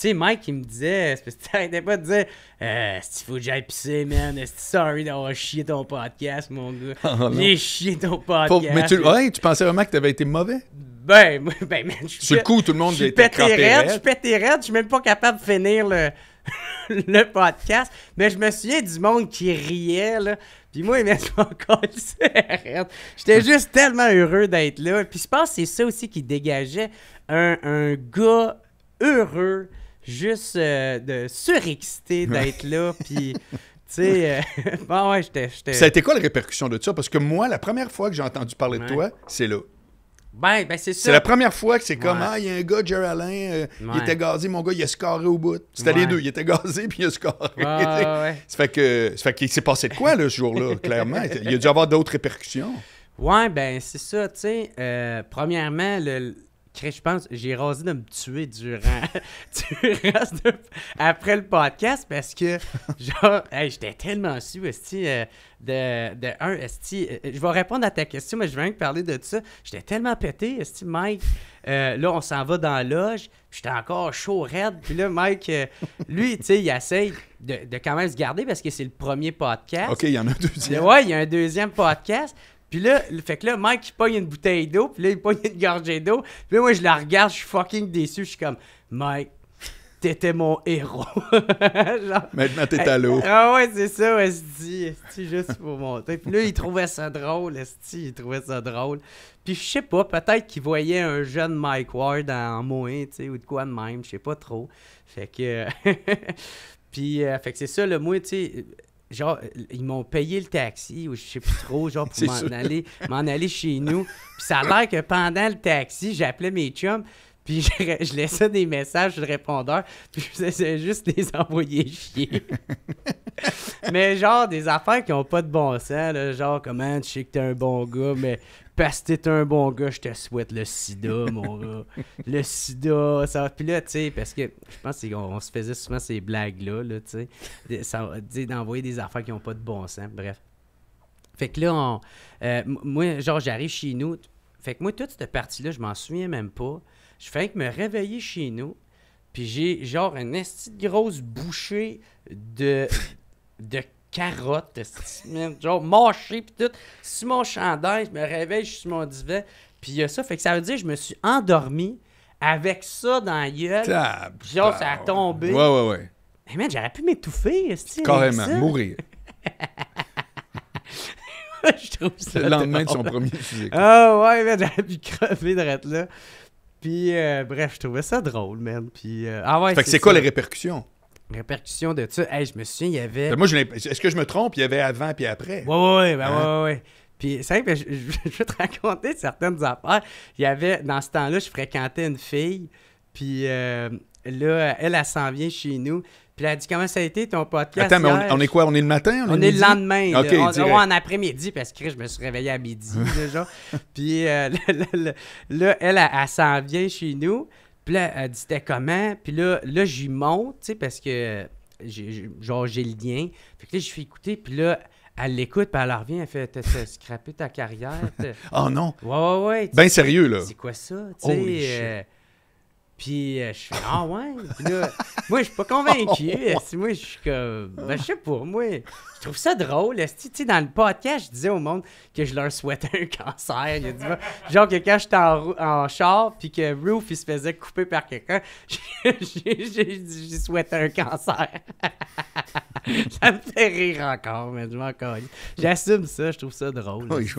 sais, Mike, il me disait, t'arrêtais pas de dire, euh, il faut que j'aille pisser, man. Sorry d'avoir chié ton podcast, mon gars. Oh, J'ai chié ton podcast. Mais tu... Ouais, tu pensais vraiment que t'avais été mauvais? Ben, ben, man, je suis le coup, tout le monde était Je pète je suis même pas capable de finir le, le podcast. Mais je me souviens du monde qui riait, là. Puis moi, ils c'est mon J'étais juste tellement heureux d'être là. Puis je pense que c'est ça aussi qui dégageait un, un gars heureux juste euh, de surexcité d'être là. Puis, tu sais, euh, bon, ouais, j'étais. Ça a été quoi la répercussion de ça? Parce que moi, la première fois que j'ai entendu parler de toi, c'est là. Ben, ben c'est ça. C'est la première fois que c'est comme Ah, il y a un gars, Jerry euh, il était gazé, mon gars, il a scoré au bout. C'était les deux, il était gazé puis il a scoré. ça fait que ça fait qu'il s'est passé de quoi là, ce jour-là, clairement. Il y a dû avoir d'autres répercussions. Ouais, ben c'est ça, tu sais. premièrement, le, je pense, j'ai rasé de me tuer durant, de, après le podcast parce que, genre, j'étais tellement su, esti, euh, de, de un, euh, euh, je vais répondre à ta question, mais je viens de parler de ça. J'étais tellement pété, esti, Mike, là, on s'en va dans la loge, j'étais encore chaud, raide, puis là, Mike, lui, tu sais, il essaye de, de, quand même se garder parce que c'est le premier podcast. OK, il y en a un deuxième. Ouais, il y a un deuxième podcast, puis là, fait que là, Mike, il pogne une bouteille d'eau, puis là, il pogne une gorgée d'eau. Puis moi, je la regarde, je suis fucking déçu. Je suis comme, Mike, t'étais mon héros. Maintenant, t'es à l'eau. Ah ouais, c'est ça, Esti. c'est juste pour monter. Puis là, il trouvait ça drôle, Esti, il trouvait ça drôle. Puis je sais pas, peut-être qu'il voyait un jeune Mike Ward en moins, tu sais, ou de quoi de même, je sais pas trop. Fait que. Puis, euh, fait que c'est ça, le moins... tu sais genre, euh, ils m'ont payé le taxi ou je sais plus trop, genre, pour m'en aller, chez nous. Puis ça a l'air que pendant le taxi, j'appelais mes chums. Puis je, laissais des messages de répondeurs, répondeur, puis je faisais juste les envoyer chier. mais genre, des affaires qui ont pas de bon sens, genre comment tu sais que t'es un bon gars, mais parce que t'es un bon gars, je te souhaite le sida, mon gars. Le sida, ça va. Puis là, tu sais, parce que je pense qu'on se faisait souvent ces blagues-là, là, tu sais, d'envoyer des affaires qui n'ont pas de bon sens, bref. Fait que là, euh, moi, genre, j'arrive chez nous. Fait que moi, toute cette partie-là, je m'en souviens même pas. Je fais que me réveiller chez nous, puis j'ai genre une grosse bouchée de, de carotte, genre mâché puis tout. Sur mon chandail, je me réveille, je suis mon divan. Puis il y a ça, fait que ça veut dire que je me suis endormi avec ça dans la gueule. genre, ça a tombé. Ouais, ouais, ouais. Mais eh, man, j'aurais pu m'étouffer, Carrément, mourir. je trouve ça. Le lendemain de son premier physique. Ah ouais, man, j'aurais pu crever de là. Puis, euh, bref, je trouvais ça drôle, man. Puis, euh, ah ouais, fait que c'est quoi les répercussions? répercussions de ça. Hey, je me souviens, il y avait. Ben, est-ce que je me trompe? Il y avait avant puis après. Oui, oui, oui. Puis c'est vrai que je, vais te raconter certaines affaires. Il y avait, dans ce temps-là, je fréquentais une fille, puis euh, là, elle, elle, s'en vient chez nous. Puis elle a dit Comment ça a été ton podcast Attends, mais on, est quoi On est le matin On, est, le lendemain. on, en après-midi, parce que je me suis réveillé à midi déjà. Puis euh, là, elle, elle, elle s'en vient chez nous. Puis là, elle dit c'était comment. Puis là, là j'y monte, tu sais, parce que j'ai, genre, j'ai le lien. Fait que là, je fais écouter, puis là, elle l'écoute, puis elle revient, elle fait T'as scrappé ta carrière. oh non! Ouais, ouais, ouais. Ben sérieux, là. C'est quoi ça? Tu sais. Euh, puis euh, je fais Ah ouais? moi, je suis pas convaincu. moi, je suis comme. Ben, je sais pas. Moi, je trouve ça drôle. Tu sais, dans le podcast, je disais au monde que je leur souhaitais un cancer. genre que quand j'étais en, en, char, puis que Roof, il se faisait couper par quelqu'un, j'ai souhaitais un cancer. ça me fait rire encore, mais je m'en cogne. J'assume ça, je trouve ça drôle. Oui,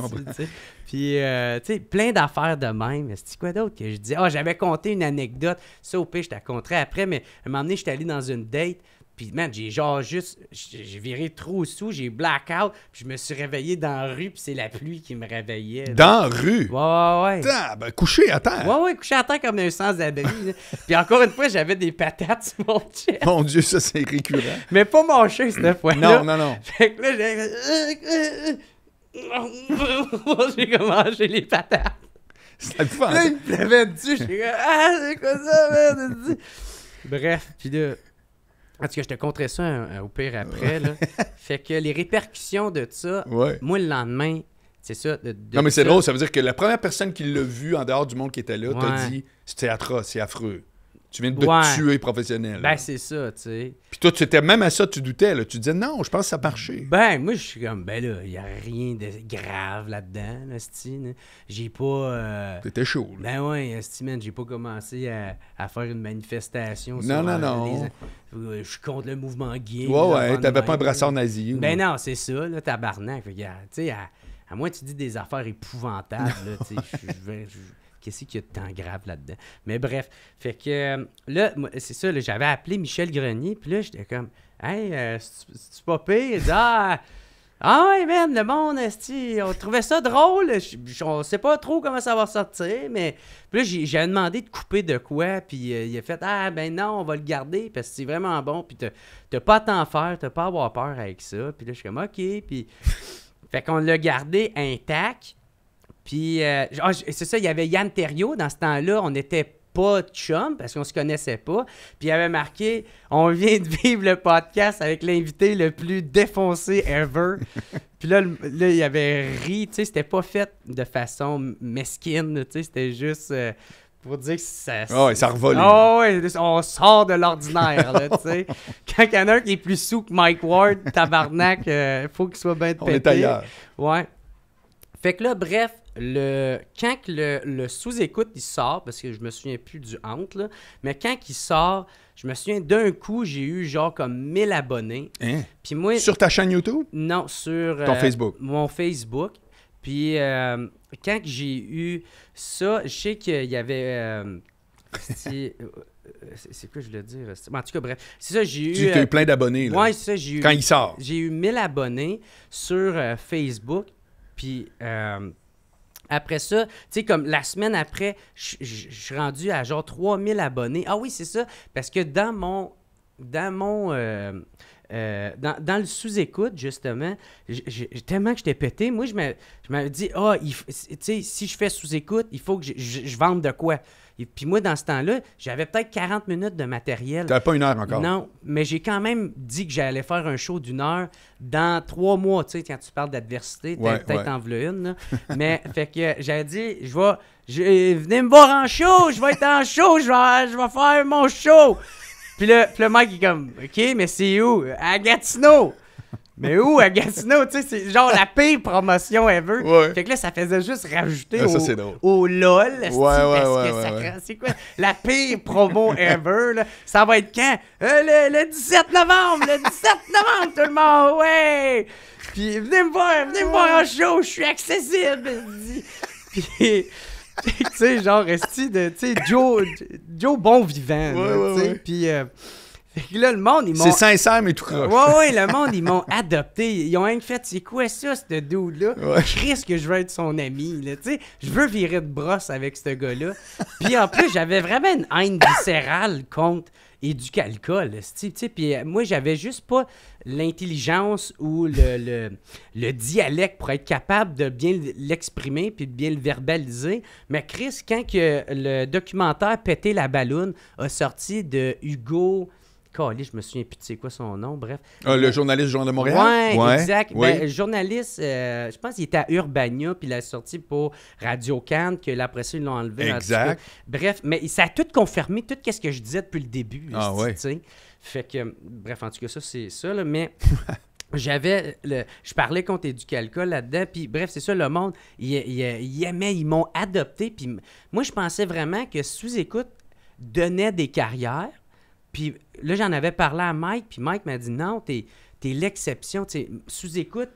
Puis, euh, tu sais, plein d'affaires de même. C'est quoi d'autre que je dis? Ah, oh, j'avais compté une anecdote. Ça, au pire, je te la après, mais à un moment donné, je suis allé dans une date. Puis, man, j'ai genre juste. J'ai viré trop sous, j'ai blackout, puis je me suis réveillé dans la rue, puis c'est la pluie qui me réveillait. Dans la rue? Ouais, ouais, ouais. Putain, ben, couché à terre. Ouais, ouais, couché à terre comme un sans-abri. puis encore une fois, j'avais des patates sur mon chest. Mon Dieu, ça, c'est récurrent. Mais pas mâché cette fois-là. Non, non, non. Fait que là, j'ai. j'ai mangé les patates. Ça Là, il me pleuvait dessus. J'étais comme, ah, c'est quoi ça, merde? Bref, puis là. En tout cas, je te conterai ça hein, euh, au pire après. fait que les répercussions de ça, moi, le lendemain, c'est ça. De, non, mais c'est drôle, ça veut dire que la première personne qui l'a vu en dehors du monde qui était là t'a dit c'était atroce, c'est affreux. Tu viens de te tuer professionnel. Ben, c'est ça, tu sais. Puis toi, tu étais même à ça, tu doutais. Là. Tu disais, non, je pense que ça marchait. Ben, moi, je suis comme, ben là, il n'y a rien de grave là-dedans, là, J'ai pas. Euh, T'étais chaud, Ben ouais, man, j'ai pas commencé à, à, faire une manifestation. Non, non, euh, non. Je suis contre le mouvement gay. Ouais, ouais, t'avais pas un brassard nazi. Ben non, c'est ça, là, tabarnak. Tu sais, à, moins que tu dis des affaires épouvantables, là, tu sais, je qu'est-ce qu'il y a de temps grave là-dedans? Mais bref, fait que euh, là, c'est ça, j'avais appelé Michel Grenier, puis là, j'étais comme, hey, euh, tu c'est pas pire? Ah, ah, ouais, man, le monde, on trouvait ça drôle. On ne sait pas trop comment ça va sortir, mais. Puis là, j'ai demandé de couper de quoi, puis euh, il a fait Ah, ben non, on va le garder parce que c'est vraiment bon, puis t'as pas à t'en faire, t'as pas à avoir peur avec ça. Puis là, je suis comme Ok, puis. Fait qu'on l'a gardé intact. Puis, euh, ah, c'est ça, il y avait Yann Terriot. Dans ce temps-là, on n'était pas chum parce qu'on se connaissait pas. Puis il avait marqué On vient de vivre le podcast avec l'invité le plus défoncé ever. Puis là, là, il avait ri. Tu sais, c'était pas fait de façon mesquine. Tu sais, c'était juste. Euh, pour dire que ça. Oh, ça revole. Oh, on sort de l'ordinaire, tu sais. Quand il y en a un qui est plus sous que Mike Ward, tabarnak, euh, faut qu'il soit bien pété. ailleurs. Ouais. Fait que là, bref, le, quand le, sous-écoute il sort, parce que je me souviens plus du hante, mais quand il sort, je me souviens d'un coup, j'ai eu genre comme 1000 abonnés. Hein? Puis moi, sur ta chaîne YouTube Non, sur ton euh, Facebook. Mon Facebook. Puis euh, quand j'ai eu ça, je sais qu'il y avait. Euh, c'est quoi je voulais dire? en tout cas, bref. C'est ça, j'ai eu. Tu as eu plein d'abonnés, c'est ça, j'ai eu. Quand il sort. J'ai eu 1000 abonnés sur Facebook. Puis après ça, tu sais, comme la semaine après, je suis rendu à genre 3000 abonnés. Ah oui, c'est ça. Parce que dans mon. Dans mon. Euh, euh, dans, le sous-écoute, justement, tellement que j'étais pété, moi, je m'avais dit, ah, oh, si je fais sous-écoute, il faut que je vende de quoi. Et puis moi, dans ce temps-là, j'avais peut-être 40 minutes de matériel. T'avais pas une heure encore. Non, mais j'ai quand même dit que j'allais faire un show d'une heure dans trois mois. Tu sais, quand tu parles d'adversité, es peut-être en v'là mais fait que j'avais dit, je vais... venez me voir en show, je vais être en show, je vais, faire mon show. Puis le, puis le mec, il est comme, OK, mais c'est où? À Gatineau. Mais où, à Gatineau, tu sais, c'est genre la pire promotion ever. Fait que là, ça faisait juste rajouter ah, au, LOL. Ouais, ouais, ouais C'est quoi la pire promo ever? Là. Ça va être quand? Euh, le, 17 novembre! Le 17 novembre, tout le monde! Ouais! Puis venez me voir, venez me voir en show, je suis accessible! Puis... tu sais, genre, est-ce de, tu sais, Joe, Joe bon vivant, tu sais, puis... Euh, là, le monde, C'est sincère, mais tout croche. Ouais, ouais, le monde, ils m'ont adopté. Ils ont même fait. C'est quoi ça, ce dude-là? Chris, que je veux être son ami. je veux virer de brosse avec ce gars-là. Puis en plus, j'avais vraiment une haine viscérale contre et du calcul, Puis euh, moi, j'avais juste pas l'intelligence ou le, le, dialecte pour être capable de bien l'exprimer puis de bien le verbaliser. Mais Chris, quand que le documentaire Péter la balloune a sorti de Hugo je me souviens plus de c'est quoi son nom, bref. Ah, le journaliste Journal de Montréal? Oui, ouais, exact. Ben, journaliste, euh, je pense qu'il était à Urbania, puis il a sorti pour Radio Cannes, que la presse ils l'ont enlevé. Exact. Bref, mais ça a tout confirmé, tout ce que je disais depuis le début. Ah, ouais. Fait que, bref, en tout cas, ça, c'est ça, mais... J'avais je parlais contre Éducalcool là-dedans, puis bref, c'est ça, le monde, il, il, ils m'ont adopté, puis moi, je pensais vraiment que sous-écoute donnait des carrières, puis là, j'en avais parlé à Mike, puis Mike m'a dit non, t'es es, l'exception. Sous-écoute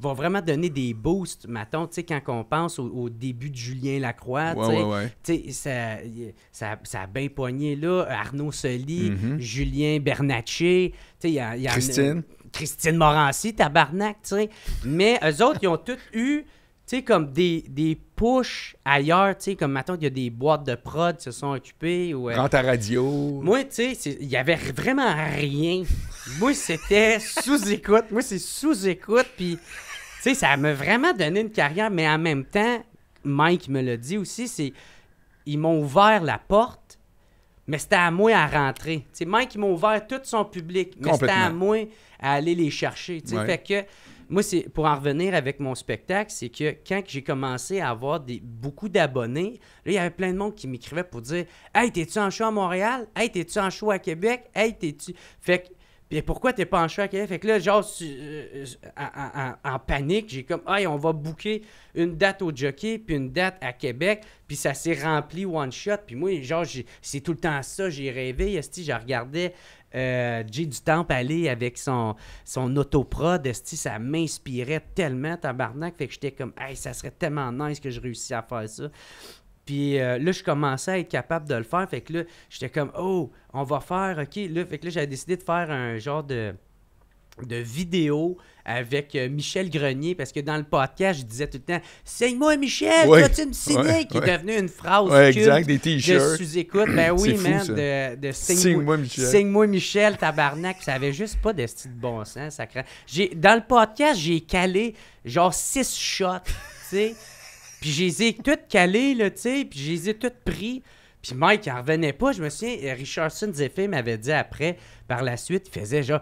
va vraiment donner des boosts, mettons, quand on pense au, début de Julien Lacroix. tu sais ça, ça, ça, a bien poigné là. Arnaud Soli, mm-hmm. Julien Bernatchez, y y Christine. Christine Morancy, tabarnak, tu sais. Mais eux autres, ils ont toutes eu tu sais, comme des, des ailleurs, tu sais, comme maintenant qu'il y a des boîtes de prod qui se sont occupées. Ou, euh... radio. Moi, tu sais, il n'y avait vraiment rien. Moi, c'était sous-écoute. Moi, c'est sous-écoute. Puis, tu sais, ça m'a vraiment donné une carrière. Mais en même temps, Mike me l'a dit aussi, c'est. Ils m'ont ouvert la porte, mais c'était à moi à rentrer. Tu sais, Mike, ils m'ont ouvert tout son public, mais c'était à moi à aller les chercher. Tu sais, fait que moi, c'est pour en revenir avec mon spectacle, c'est que quand j'ai commencé à avoir des, beaucoup d'abonnés, il y avait plein de monde qui m'écrivait pour dire Hey, t'es-tu en show à Montréal? Hey, t'es-tu en show à Québec? Hey, t'es-tu. Fait que. pourquoi t'es pas en show à Québec? Fait que là, genre, euh, en, panique, j'ai comme, hey, on va booker une date au jockey, puis une date à Québec, puis ça s'est rempli one shot. Puis moi, genre, c'est tout le temps ça, j'ai rêvé. Esti, je regardais j'ai euh, Jay du temps aller avec son, son autoprod, ça m'inspirait tellement, tabarnak. Fait que j'étais comme, hey, ça serait tellement nice que je réussisse à faire ça. Puis euh, là, je commençais à être capable de le faire. Fait que là, j'étais comme, oh, on va faire, OK. Là, fait que là, j'avais décidé de faire un genre de de vidéos avec euh, Michel Grenier, parce que dans le podcast, je disais tout le temps signe Saigne-moi, Michel, tu une une qui est devenu une phrase culte exact, des t-shirts. je sous-écoute. Ben oui, man, de, de Signe-moi, Michel. Signe-moi, Michel, tabarnak. ça avait juste pas de style bon sens, j'ai Dans le podcast, j'ai calé genre six shots, tu sais. Puis j'ai les ai toutes calées, tu sais, puis j'ai les ai toutes pris. Puis Mike, il revenait pas. Je me souviens, Richardson Zephyr m'avait dit après, par la suite, il faisait genre.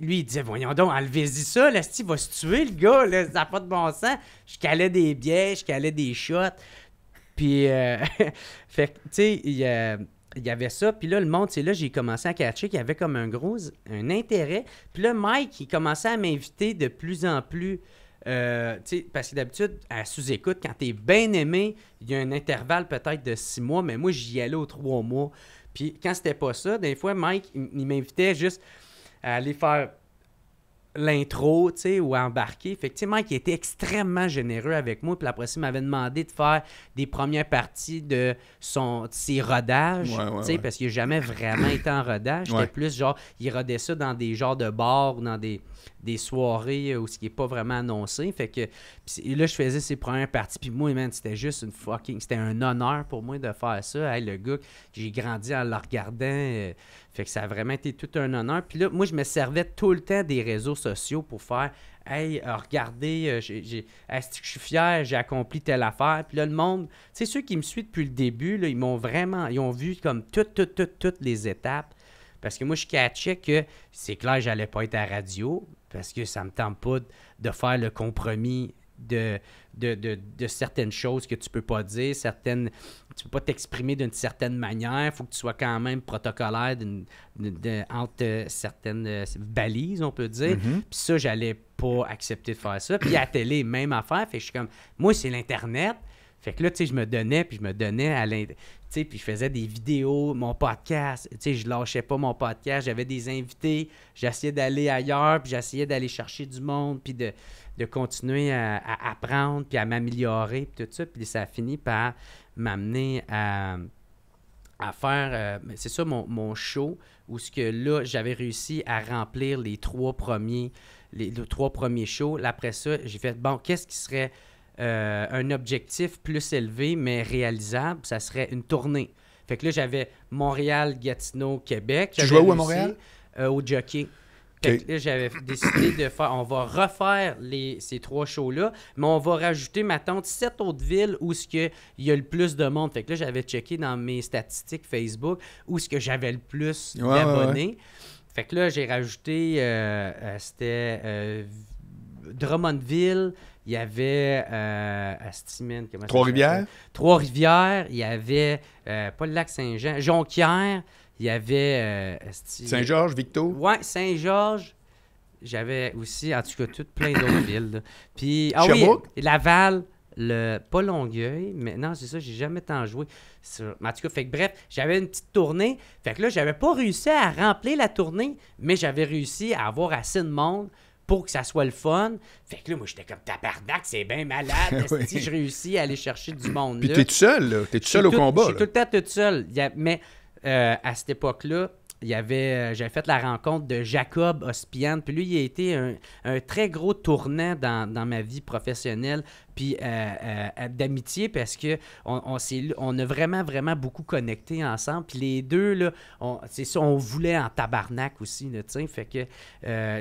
Lui, il disait Voyons donc, enlevez-y ça, là, il va se tuer, le gars, là, ça n'a pas de bon sens. Je calais des biais, je calais des shots. Puis, euh, tu sais, euh, il, y avait ça. Puis là, le monde, c'est là, j'ai commencé à catcher qu'il y avait comme un gros un intérêt. Puis là, Mike, il commençait à m'inviter de plus en plus. Euh, parce que d'habitude, à sous-écoute, quand tu es bien aimé, il y a un intervalle peut-être de six mois, mais moi, j'y allais aux trois mois. Puis quand c'était pas ça, des fois, Mike, il, m'invitait juste à aller faire l'intro, tu sais, ou à embarquer. Fait que, Mike, était extrêmement généreux avec moi. Puis après, il m'avait demandé de faire des premières parties de, son, ses rodages, tu sais, parce qu'il n'a jamais vraiment été en rodage. C'était plus genre, il rodait ça dans des genres de bars ou dans des des soirées euh, où ce qui n'est pas vraiment annoncé. Fait que là, je faisais ces premières parties. Puis moi, c'était juste une fucking. C'était un honneur pour moi de faire ça. Hey, le gars, j'ai grandi en le regardant. Euh, fait que ça a vraiment été tout un honneur. Puis là, moi, je me servais tout le temps des réseaux sociaux pour faire Hey, euh, regardez, je suis fier, j'ai accompli telle affaire. Puis là, le monde, c'est ceux qui me suivent depuis le début, ils m'ont vraiment, ils ont vu comme toutes, toutes, toutes, les étapes. Parce que moi, je catchais que c'est clair, j'allais pas être à la radio, parce que ça me tente pas de faire le compromis de, de, certaines choses que tu ne peux pas dire, certaines. Tu peux pas t'exprimer d'une certaine manière. Il faut que tu sois quand même protocolaire entre euh, certaines euh, balises, on peut dire. Mm-hmm. Puis ça, j'allais pas accepter de faire ça. Puis à la télé, même affaire. Fait que je suis comme. Moi, c'est l'Internet. Fait que là, tu sais, je me donnais, puis je me donnais à l'Internet puis je faisais des vidéos, mon podcast, tu sais, je lâchais pas mon podcast, j'avais des invités, j'essayais d'aller ailleurs, puis j'essayais d'aller chercher du monde, puis de, continuer à, apprendre, puis à m'améliorer, puis tout ça, puis ça a fini par m'amener à, faire, euh, c'est ça, mon, mon, show, où ce que là, j'avais réussi à remplir les trois premiers, les, les trois premiers shows. Après ça, j'ai fait, bon, qu'est-ce qui serait euh, un objectif plus élevé, mais réalisable, ça serait une tournée. Fait que là, j'avais Montréal, Gatineau, Québec. Tu jouais où à Montréal? Euh, au jockey. Fait que là, j'avais décidé de faire. On va refaire les, ces trois shows-là, mais on va rajouter, maintenant, sept autres villes où ce que il y a le plus de monde. Fait que là, j'avais checké dans mes statistiques Facebook où ce que j'avais le plus d'abonnés. Fait que là, j'ai rajouté. Euh, c'était. Drummondville, il y avait euh, Trois-Rivières. Trois-Rivières. Il y avait euh, pas le lac Saint-Jean. Jonquière. Il y avait. Euh, Saint-Georges, Victo. Oui, Saint-Georges. J'avais aussi, en tout cas, toutes plein d'autres villes. Puis, ah oui, Laval, le, pas Longueuil, mais non, c'est ça, j'ai jamais tant joué. en tout cas, fait bref, j'avais une petite tournée. Fait que là, j'avais pas réussi à remplir la tournée, mais j'avais réussi à avoir assez de monde pour que ça soit le fun. Fait que là, moi, j'étais comme tabarnak, c'est bien malade. Si je réussis à aller chercher du monde. Puis t'es tout seul, là. T'es tout seul au combat. Je suis tout le temps tout seul. Mais euh, à cette époque-là, il y avait, euh, j'avais fait la rencontre de Jacob Ospian. Puis lui, il a été un, très gros tournant dans, ma vie professionnelle, puis euh, euh, d'amitié, parce que on, on, a vraiment, vraiment beaucoup connecté ensemble. Puis les deux, là, c'est ça, on voulait en tabarnak aussi, Fait que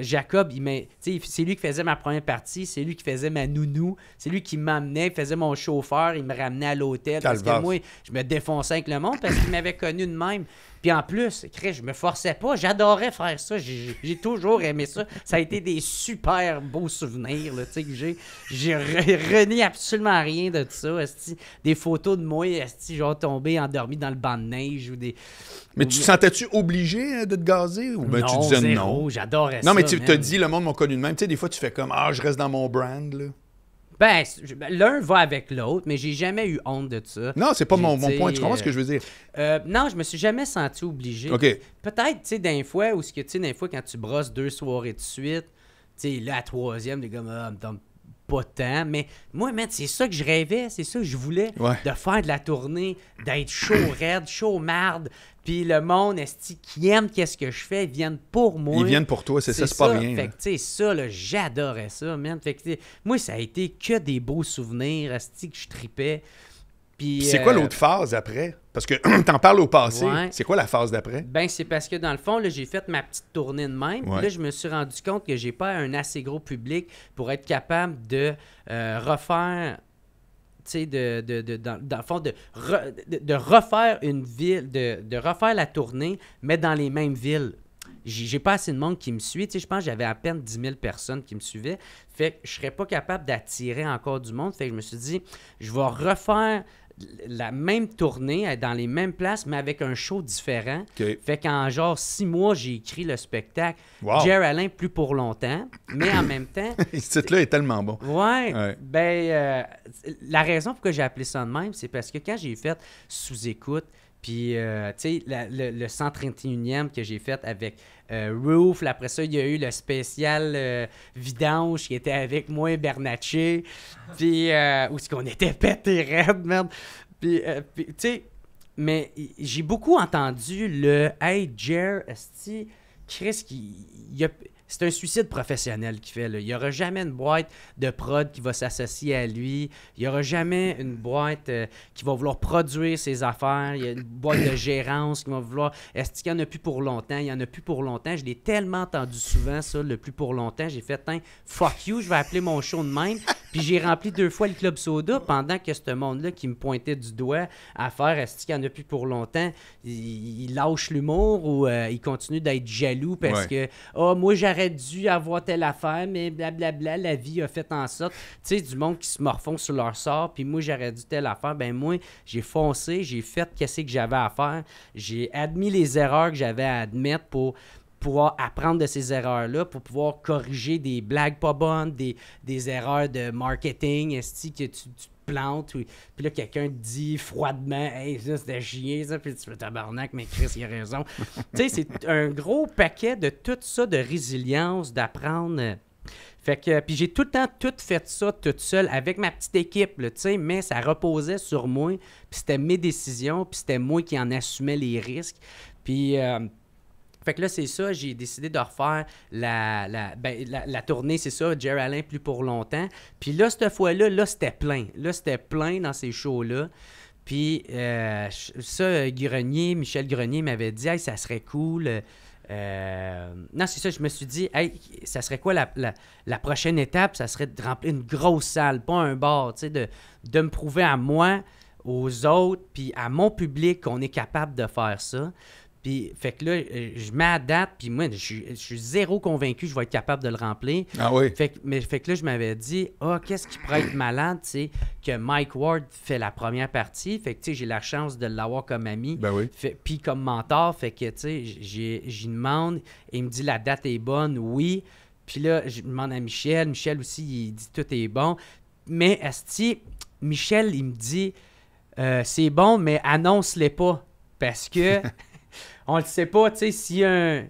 Jacob, il c'est lui qui faisait ma première partie, c'est lui qui faisait ma nounou, c'est lui qui m'amenait, il faisait mon chauffeur, il me ramenait à l'hôtel. Parce que moi, je me défonçais avec le monde parce qu'il m'avait connu de même. Puis en plus, je me forçais pas. J'adorais faire ça. J'ai toujours aimé ça. Ça a été des super beaux souvenirs là, que j'ai. renié absolument rien de tout ça. Des photos de moi, genre tombé endormi dans le banc de neige ou des. Mais tu te sentais-tu obligé hein, de te gazer ou non, tu disais non? J'adorais ça. Non, mais tu te dis, le monde m'a connu de même. Tu sais, des fois, tu fais comme Ah, je reste dans mon brand. Là. Ben, ben, l'un va avec l'autre, mais j'ai jamais eu honte de ça. Non, c'est pas mon, mon, point. Tu comprends ce que je veux dire? Euh, euh, non, je me suis jamais senti obligé. OK. Peut-être, tu sais, d'un fois, ou ce que, tu sais, d'un fois, quand tu brosses deux soirées de suite, tu sais, la troisième, les comme, ah, pas tant, mais moi, man, c'est ça que je rêvais, c'est ça que je voulais, de faire de la tournée, d'être chaud raide, chaud marde, puis le monde, est qui aime qu'est-ce que je fais, viennent pour moi. Ils viennent pour toi, c'est ça, c'est pas rien. Fait ça, là, j'adorais ça, man. moi, ça a été que des beaux souvenirs, que je tripais. Puis c'est quoi euh, l'autre phase après? Parce que t'en parles au passé. C'est quoi la phase d'après? Ben, c'est parce que dans le fond, j'ai fait ma petite tournée de même. Là, je me suis rendu compte que j'ai pas un assez gros public pour être capable de euh, refaire de, de, de, dans, le fond, de, de, refaire une ville, de, refaire la tournée, mais dans les mêmes villes. J'ai pas assez de monde qui me suit. Je pense que j'avais à peine 10 000 personnes qui me suivaient. Fait que je serais pas capable d'attirer encore du monde. Fait que je me suis dit, je vais refaire la même tournée, dans les mêmes places, mais avec un show différent. Fait qu'en genre six mois, j'ai écrit le spectacle. Wow. Alain, plus pour longtemps, mais en même temps... Ce titre-là est tellement bon. Ouais. Ben, euh, la raison pour j'ai appelé ça de même, c'est parce que quand j'ai fait Sous-écoute, puis, euh, tu sais, le, 131e que j'ai fait avec euh, Roof. Après ça, il y a eu le spécial euh, Vidange qui était avec moi et Puis, où est-ce qu'on était pété raide, merde. Puis, tu sais, mais j'ai beaucoup entendu le Hey, Jer, Chris, qui. a, c'est un suicide professionnel qu'il fait. Là. Il n'y aura jamais une boîte de prod qui va s'associer à lui. Il n'y aura jamais une boîte euh, qui va vouloir produire ses affaires. Il y a une boîte de gérance qui va vouloir. Est-ce qu'il n'y en a plus pour longtemps? Il n'y en a plus pour longtemps. Je l'ai tellement entendu souvent, ça, le plus pour longtemps. J'ai fait, un hein, fuck you, je vais appeler mon show de même. Puis j'ai rempli deux fois le club soda pendant que ce monde-là qui me pointait du doigt à faire est-ce qu'il n'y en a plus pour longtemps, il, lâche l'humour ou euh, il continue d'être jaloux parce que, oh, moi, j'arrive dû avoir telle affaire, mais blablabla, la vie a fait en sorte, tu sais, du monde qui se morfond sur leur sort, puis moi, j'aurais dû telle affaire, ben moi, j'ai foncé, j'ai fait qu'est-ce que j'avais à faire, j'ai admis les erreurs que j'avais à admettre pour pouvoir apprendre de ces erreurs-là, pour pouvoir corriger des blagues pas bonnes, des, erreurs de marketing, est que tu plante. Puis là, quelqu'un dit froidement Hey, ça, c'était chier, ça. Puis tu fais tabarnak, mais Chris, il a raison. tu sais, c'est un gros paquet de tout ça, de résilience, d'apprendre. Fait que, puis j'ai tout le temps tout fait ça toute seule avec ma petite équipe, tu sais, mais ça reposait sur moi, puis c'était mes décisions, puis c'était moi qui en assumais les risques. Puis. Euh, fait que là, c'est ça, j'ai décidé de refaire la, la, ben, tournée, c'est ça, Jerry Alain plus pour longtemps. Puis là, cette fois-là, là, c'était plein. Là, c'était plein dans ces shows-là. Puis euh, ça, Grenier, Michel Grenier m'avait dit, hey, ça serait cool. Euh, non, c'est ça, je me suis dit, hey, ça serait quoi la, la, prochaine étape? Ça serait de remplir une grosse salle, pas un bar, tu sais, de, de me prouver à moi, aux autres, puis à mon public qu'on est capable de faire ça. Puis, fait que là, euh, je mets la date, puis moi, je, suis- zéro convaincu que je vais être capable de le remplir. Ah oui. Fait que, mais, fait que là, je m'avais dit, ah, qu'est-ce qui pourrait être malade, tu que Mike Ward fait la première partie. Fait que, tu sais, j'ai la chance de l'avoir comme ami. Ben oui. Puis comme mentor, fait que, tu sais, j'y demande, et il me dit, la date est bonne, oui. Puis là, je demande à Michel. Michel aussi, il dit, tout est bon. Mais, Asti, Michel, il me dit, euh, c'est bon, mais annonce-les pas. Parce que on le sait pas, tu sais, si un.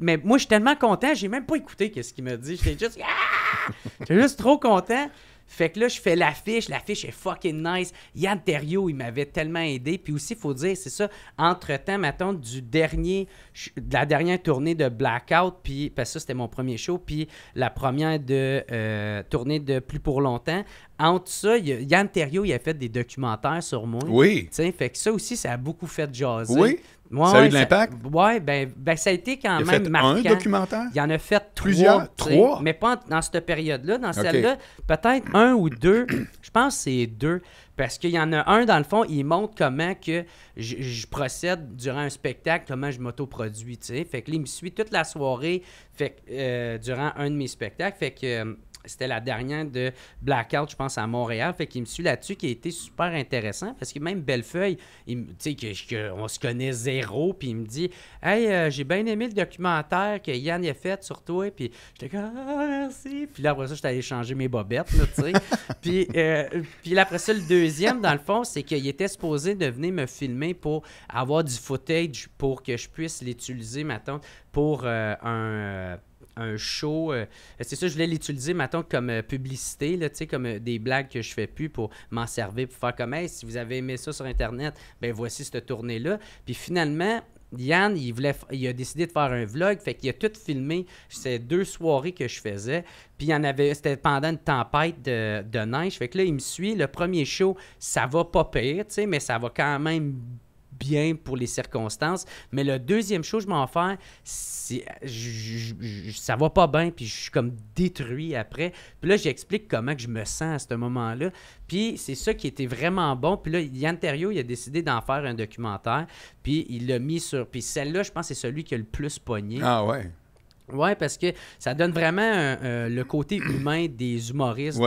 mais moi, je suis tellement content, j'ai même pas écouté ce qu'il m'a dit. J'étais juste. Ah! J'étais juste trop content. Fait que là, je fais l'affiche. L'affiche est fucking nice. Yann Terrio, il m'avait tellement aidé. Puis aussi, il faut dire, c'est ça, entre-temps, maintenant, du dernier, de la dernière tournée de Blackout, puis, parce que ça, c'était mon premier show, puis la première de euh, tournée de Plus pour longtemps. Entre ça, Yann Terrio, il a fait des documentaires sur moi. Oui. sais fait que ça aussi, ça a beaucoup fait jaser. Oui ça a eu de l'impact? Oui, ben, ben, ça a été quand même fait marquant. un documentaire? Il en a fait Plusieurs? Trois? Mais pas dans cette période-là. Dans celle-là, peut-être un ou deux. je pense que c'est deux. Parce qu'il y en a un, dans le fond, il montre comment que je, procède durant un spectacle, comment je m'autoproduis, tu sais. Fait que là, il me suit toute la soirée, fait euh, durant un de mes spectacles. Fait que... Euh, c'était la dernière de Blackout, je pense, à Montréal. Fait qu'il me suit là-dessus, qui a été super intéressant. Parce que même Bellefeuille, tu sais, que, on se connaît zéro, puis il me dit Hey, euh, j'ai bien aimé le documentaire que Yann a fait sur toi. Puis j'étais comme Ah, merci. Puis là, après ça, j'étais allé changer mes bobettes, tu sais. puis, euh, puis là, après ça, le deuxième, dans le fond, c'est qu'il était supposé de venir me filmer pour avoir du footage pour que je puisse l'utiliser, maintenant pour euh, un un show. Euh, c'est ça, je voulais l'utiliser, maintenant comme euh, publicité, là, comme euh, des blagues que je fais plus pour m'en servir, pour faire comme, hey, si vous avez aimé ça sur Internet, ben voici cette tournée-là. Puis finalement, Yann, il, voulait, il a décidé de faire un vlog, fait qu'il a tout filmé. ces deux soirées que je faisais. Puis il y en avait, c'était pendant une tempête de, de, neige. Fait que là, il me suit. Le premier show, ça va pas pire, mais ça va quand même bien pour les circonstances. Mais la deuxième que je m'en fais, ça va pas bien, puis je suis comme détruit après. Puis là, j'explique comment que je me sens à ce moment-là. Puis c'est ça qui était vraiment bon. Puis là, Yann Terriot, il a décidé d'en faire un documentaire, puis il l'a mis sur... Puis celle-là, je pense c'est celui qui a le plus pogné. Ah ouais oui, parce que ça donne vraiment euh, euh, le côté humain des humoristes.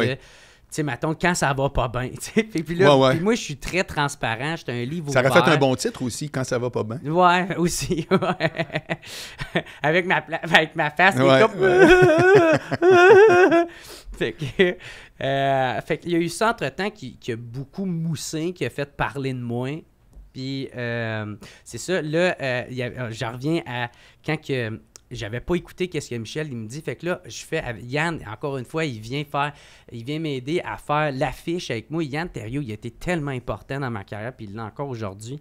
Tu sais, mettons, quand ça va pas bien. Puis là, moi, je suis très transparent. J'étais un livre Ça aurait fait un bon titre aussi, quand ça va pas bien. Ouais, aussi. avec, ma avec ma face, comme... fait que, euh, fait qu'il y a eu ça entre-temps qui, a beaucoup moussé, qui a fait parler de moi. Puis, euh, c'est ça, là, euh, j'en reviens à quand que j'avais pas écouté qu'est-ce que Michel il me dit. Fait que là, je fais Yann, encore une fois, il vient faire, il vient m'aider à faire l'affiche avec moi. Yann Thériault, il était tellement important dans ma carrière, puis il l'est encore aujourd'hui.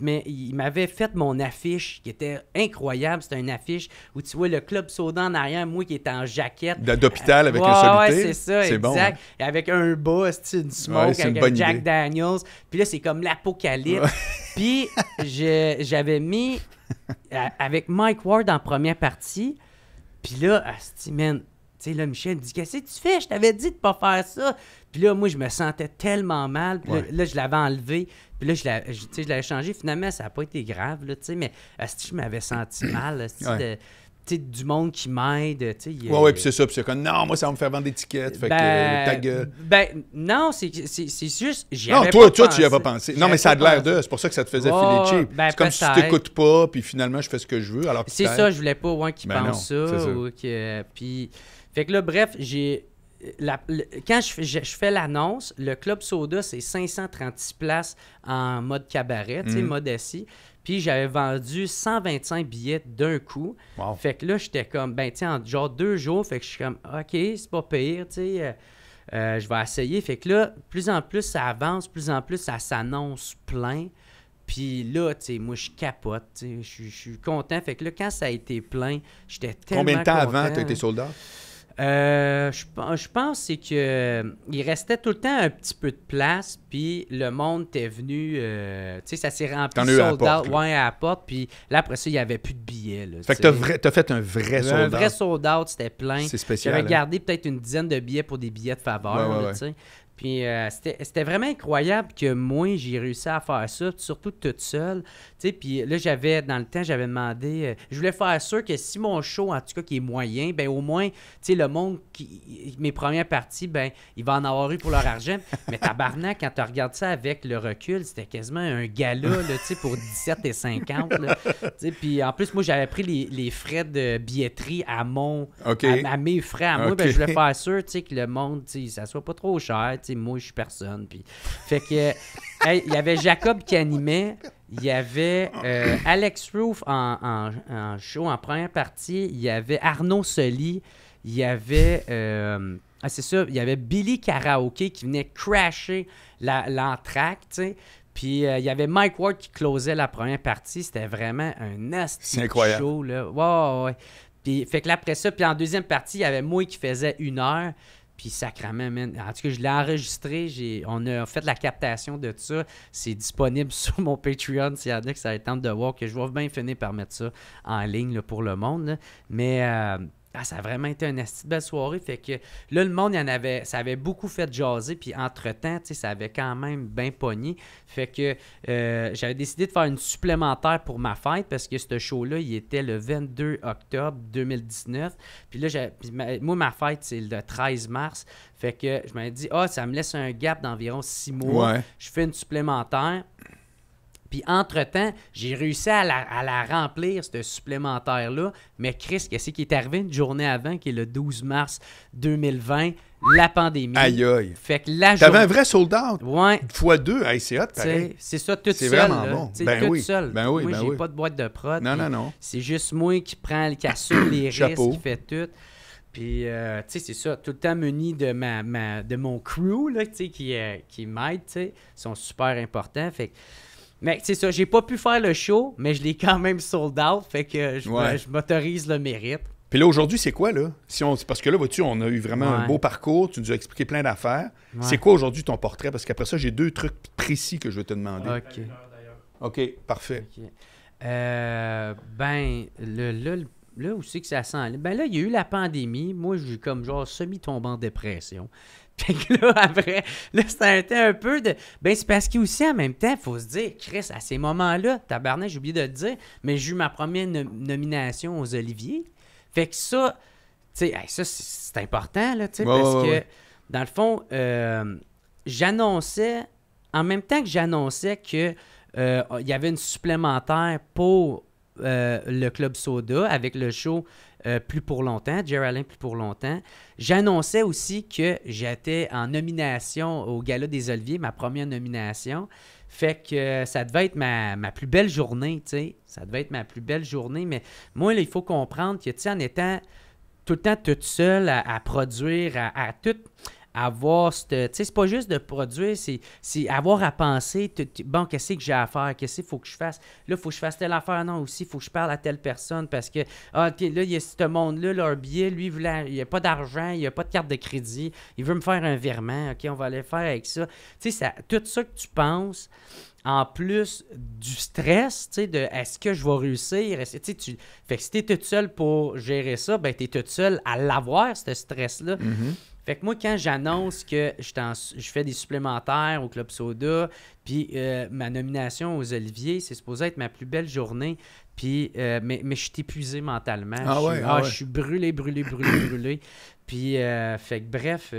Mais il m'avait fait mon affiche qui était incroyable. C'était une affiche où tu vois le club soda en arrière, moi qui étais en jaquette. D'hôpital avec un c'est ça, hein. avec un bas, une smoke, avec Jack Daniels. Puis là, c'est comme l'apocalypse. Puis j'avais mis avec Mike Ward en première partie. Puis là, tu sais, là, Michel me dit Qu'est-ce que tu fais Je t'avais dit de pas faire ça. Puis là, moi, je me sentais tellement mal. Puis là, je l'avais enlevé. Puis là, je l'avais, changé. Finalement, ça n'a pas été grave, tu sais, mais je m'avais senti mal du monde qui m'aide. Oui, oui, puis c'est ça. Puis c'est comme, non, moi, ça va me faire vendre des tickets. Fait que ben, euh, ta gueule. Ben, non, c'est juste. J'y non, toi, pas toi tu y as pas pensé. Non, mais ça a de l'air d'eux. C'est pour ça que ça te faisait filer cheap. Ben, c'est comme si tu t'écoutes pas, puis finalement, je fais ce que je veux. alors C'est ça, je voulais pas, ouais, ben pense ça. Ou que, puis. Fait que là, bref, j'ai. La, quand je, je, fais l'annonce, le Club Soda, c'est 536 places en mode cabaret, tu sais, mhm. mode assis. Puis j'avais vendu 125 billets d'un coup. Fait que là, j'étais comme, ben, tiens, en genre deux jours, fait que je suis comme, OK, c'est pas pire, tu sais. Euh, euh, je vais essayer. Fait que là, plus en plus, ça avance, plus en plus, ça s'annonce plein. Puis là, tu sais, moi, je capote. Je suis content. Fait que là, quand ça a été plein, j'étais tellement. Combien de temps avant, tu été soldat? Euh, je, pense c'est que euh, il restait tout le temps un petit peu de place, puis le monde était venu, euh, tu sais, ça s'est rempli sold out, ouais, à la porte, puis là, après ça, il n'y avait plus de billets. fait que t'as, fait un vrai sold out. Un vrai sold c'était plein. C'est spécial. J'avais hein. gardé peut-être une dizaine de billets pour des billets de faveur, puis euh, c'était vraiment incroyable que moi, j'ai réussi à faire ça, surtout toute seule. puis là, j'avais, dans le temps, j'avais demandé, euh, je voulais faire sûr que si mon show, en tout cas, qui est moyen, ben au moins, le monde, qui, mes premières parties, ben il va en avoir eu pour leur argent. Mais tabarnak, quand tu regardes ça avec le recul, c'était quasiment un gala, pour 17 et 50. puis en plus, moi, j'avais pris les, frais de billetterie à mon, à, mes frais à moi, ben, je voulais faire sûr, que le monde, tu sais, ça soit pas trop cher, moi, je suis personne. Puis... Fait que, euh, il y avait Jacob qui animait, il y avait euh, Alex Roof en, show, en première partie, il y avait Arnaud Soli, il y avait. Euh, ah, il y avait Billy Karaoke qui venait crasher l'entracte, Puis il y avait Mike Ward qui closait la première partie. C'était vraiment un astuce. show. Là. Puis, fait que après ça, puis en deuxième partie, il y avait moi qui faisait une heure. Puis sacrament, En tout cas, je l'ai enregistré. on a fait la captation de ça. C'est disponible sur mon Patreon s'il y en a qui ça tente de voir que je vais bien finir par mettre ça en ligne pour le monde. Mais. Euh, ah, ça a vraiment été une belle soirée. Fait que là, le monde, en avait, ça avait beaucoup fait jaser. Puis entre-temps, ça avait quand même bien pogné. Fait que euh, j'avais décidé de faire une supplémentaire pour ma fête parce que ce show-là, il était le 22 octobre 2019. Puis là, moi, ma fête, c'est le 13 mars. Fait que je m'avais dit, ah, ça me laisse un gap d'environ six mois. Je fais une supplémentaire. Puis entre-temps, j'ai réussi à la, remplir, ce supplémentaire-là. Mais Chris, qu'est-ce qui est arrivé une journée avant, qui est le 12 mars 2020? la pandémie. Aïe aïe. Fait que la T'avais un vrai soldat! – out. Ouais. Fois deux, c'est hot, C'est ça, tout seul. C'est vraiment bon. Ben oui. seul. ben oui. Moi, ben j'ai pas de boîte de prod. Non, non, non. C'est juste moi qui prends le assume les risques, qui fait tout. Puis, euh, tu sais, c'est ça, tout le temps muni de, ma, de mon crew, là, tu sais, qui, euh, qui m'aide, tu sais, sont super importants. Fait que mais c'est ça, j'ai pas pu faire le show, mais je l'ai quand même sold out, fait que je, m'autorise le mérite. Puis là, aujourd'hui, c'est quoi, là? Si on, parce que là, vois-tu, on a eu vraiment un beau parcours, tu nous as expliqué plein d'affaires. C'est quoi aujourd'hui ton portrait? Parce qu'après ça, j'ai deux trucs précis que je veux te demander. OK. OK, parfait. Euh, ben, le, là où que ça sent? Ben là, il y a eu la pandémie. Moi, j'ai comme genre semi-tombant de dépression. Fait que là, après, là, c'était un, peu de. Ben, c'est parce aussi, en même temps, il faut se dire, Chris, à ces moments-là, tabarnak, j'ai oublié de te dire, mais j'ai eu ma première nomination aux Oliviers. Fait que ça, tu sais, ça, c'est important, là, tu sais, parce que, dans le fond, euh, j'annonçais, en même temps que j'annonçais que euh, y avait une supplémentaire pour euh, le Club Soda avec le show euh, plus pour longtemps, Jerry plus pour longtemps. J'annonçais aussi que j'étais en nomination au Gala des Oliviers, ma première nomination. Fait que ça devait être ma, plus belle journée, tu sais. Ça devait être ma plus belle journée, mais moi, il faut comprendre que, en étant tout le temps toute seule à, produire, à, à tout avoir ce. Tu sais, c'est pas juste de produire, c'est avoir à penser, bon, qu'est-ce que j'ai à faire, qu'est-ce qu'il faut que je fasse. Là, il faut que je fasse telle affaire, non, aussi, il faut que je parle à telle personne parce que, ah, là, il y a ce monde-là, leur billet, lui, il n'y a pas d'argent, il n'y a pas de carte de crédit, il veut me faire un virement, OK, on va aller faire avec ça. Tu sais, tout ça que tu penses, en plus du stress, tu sais, de est-ce que je vais réussir? Tu... Fait que si toute seule pour gérer ça, ben t'es toute seule à l'avoir, ce stress-là. Mm-hmm. Fait que moi, quand j'annonce que je, fais des supplémentaires au Club Soda, puis euh, ma nomination aux Oliviers, c'est supposé être ma plus belle journée. Puis, euh, mais, je suis épuisé mentalement. Ah je, suis, ah, ah je suis brûlé, brûlé, brûlé, brûlé. Puis, euh, fait bref,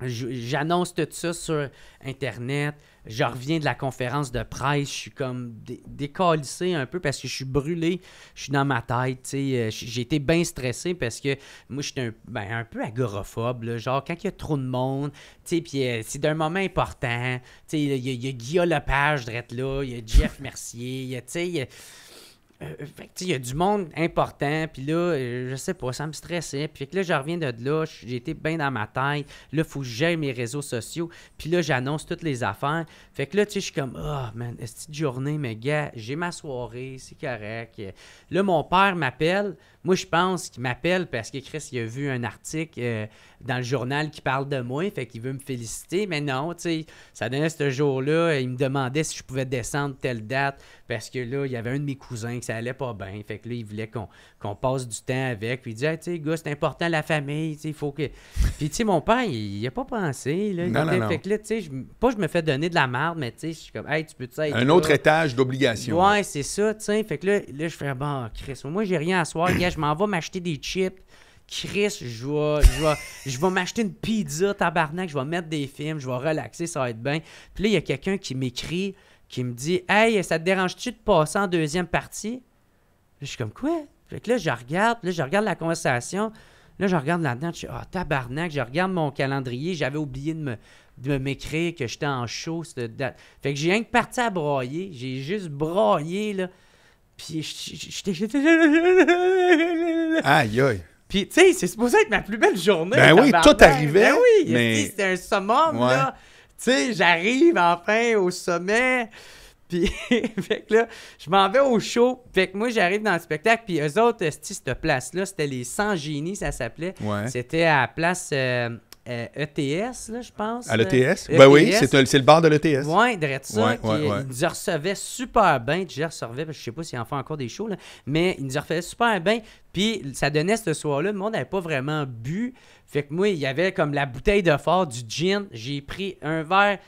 j'annonce tout ça sur Internet je reviens de la conférence de presse, je suis comme décalissé un peu parce que je suis brûlé, je suis dans ma tête, euh, j'ai été bien stressé parce que moi, j'étais un, ben, un peu agoraphobe, genre quand il y a trop de monde, puis euh, c'est d'un moment important, il y, a Guillaume Lepage, là, il y a Jeff Mercier, il y a, euh, euh, fait il y a du monde important, puis là, euh, je sais pas, ça me stressait. Puis là, je reviens de là, j'ai été bien dans ma taille. Là, faut que mes réseaux sociaux. Puis là, j'annonce toutes les affaires. Fait que là, tu je suis comme, oh man, cette journée, mes gars, j'ai ma soirée, c'est correct. Là, mon père m'appelle. Moi, je pense qu'il m'appelle parce que Chris, il a vu un article euh, dans le journal qui parle de moi, fait qu'il veut me féliciter. Mais non, tu sais, ça donnait ce jour-là, il me demandait si je pouvais descendre telle date parce que là, il y avait un de mes cousins qui ça allait pas bien. Fait que là, il voulait qu'on qu'on passe du temps avec. Puis il dit, hey, tu sais, gars, c'est important la famille, il faut que. Puis, tu sais, mon père, il n'y a pas pensé. Là, non, non, Fait que là, tu sais, pas je me fais donner de la merde, mais tu sais, je suis comme, hey, tu peux, tu sais. Un autre étage d'obligation. Ouais, c'est ça, tu sais. Fait que là, là je fais, ah, bon, Chris, moi, j'ai rien à soir, gars, je m'en vais m'acheter des chips. Chris, je vais, je vais, je vais m'acheter une pizza, tabarnak, je vais mettre des films, je vais relaxer, ça va être bien. Puis là, il y a quelqu'un qui m'écrit, qui me dit Hey, ça te dérange-tu de passer en deuxième partie Je suis comme Quoi fait que là, je regarde, là, je regarde la conversation. Là, je regarde là-dedans, je suis Ah, tabarnak, je regarde mon calendrier, j'avais oublié de me de m'écrire que j'étais en show cette date. Fait que j'ai rien que parti à broyer. J'ai juste broyé, là. Puis j'étais. Aïe, aïe. Puis, tu sais, c'est supposé être ma plus belle journée. Ben oui, tout arrivait. Ben oui, mais... c'était un summum, là. Tu sais, j'arrive enfin au sommet. Puis, fait que là, je m'en vais au show. Fait que moi, j'arrive dans le spectacle. Puis eux autres, cette place-là, c'était les 100 génies, ça s'appelait. C'était à la place. ETS, euh, euh, e là, je pense. À l'ETS? Euh, ben oui, e c'est le bar de l'ETS. Oui, direct ça. Ouais, Ils nous recevaient super bien. Je recevais, je sais pas s'ils en font encore des shows, là, mais ils nous recevaient super bien. Puis ça donnait ce soir-là, le monde n'avait pas vraiment bu. Fait que moi, il y avait comme la bouteille de fort, du gin. J'ai pris un verre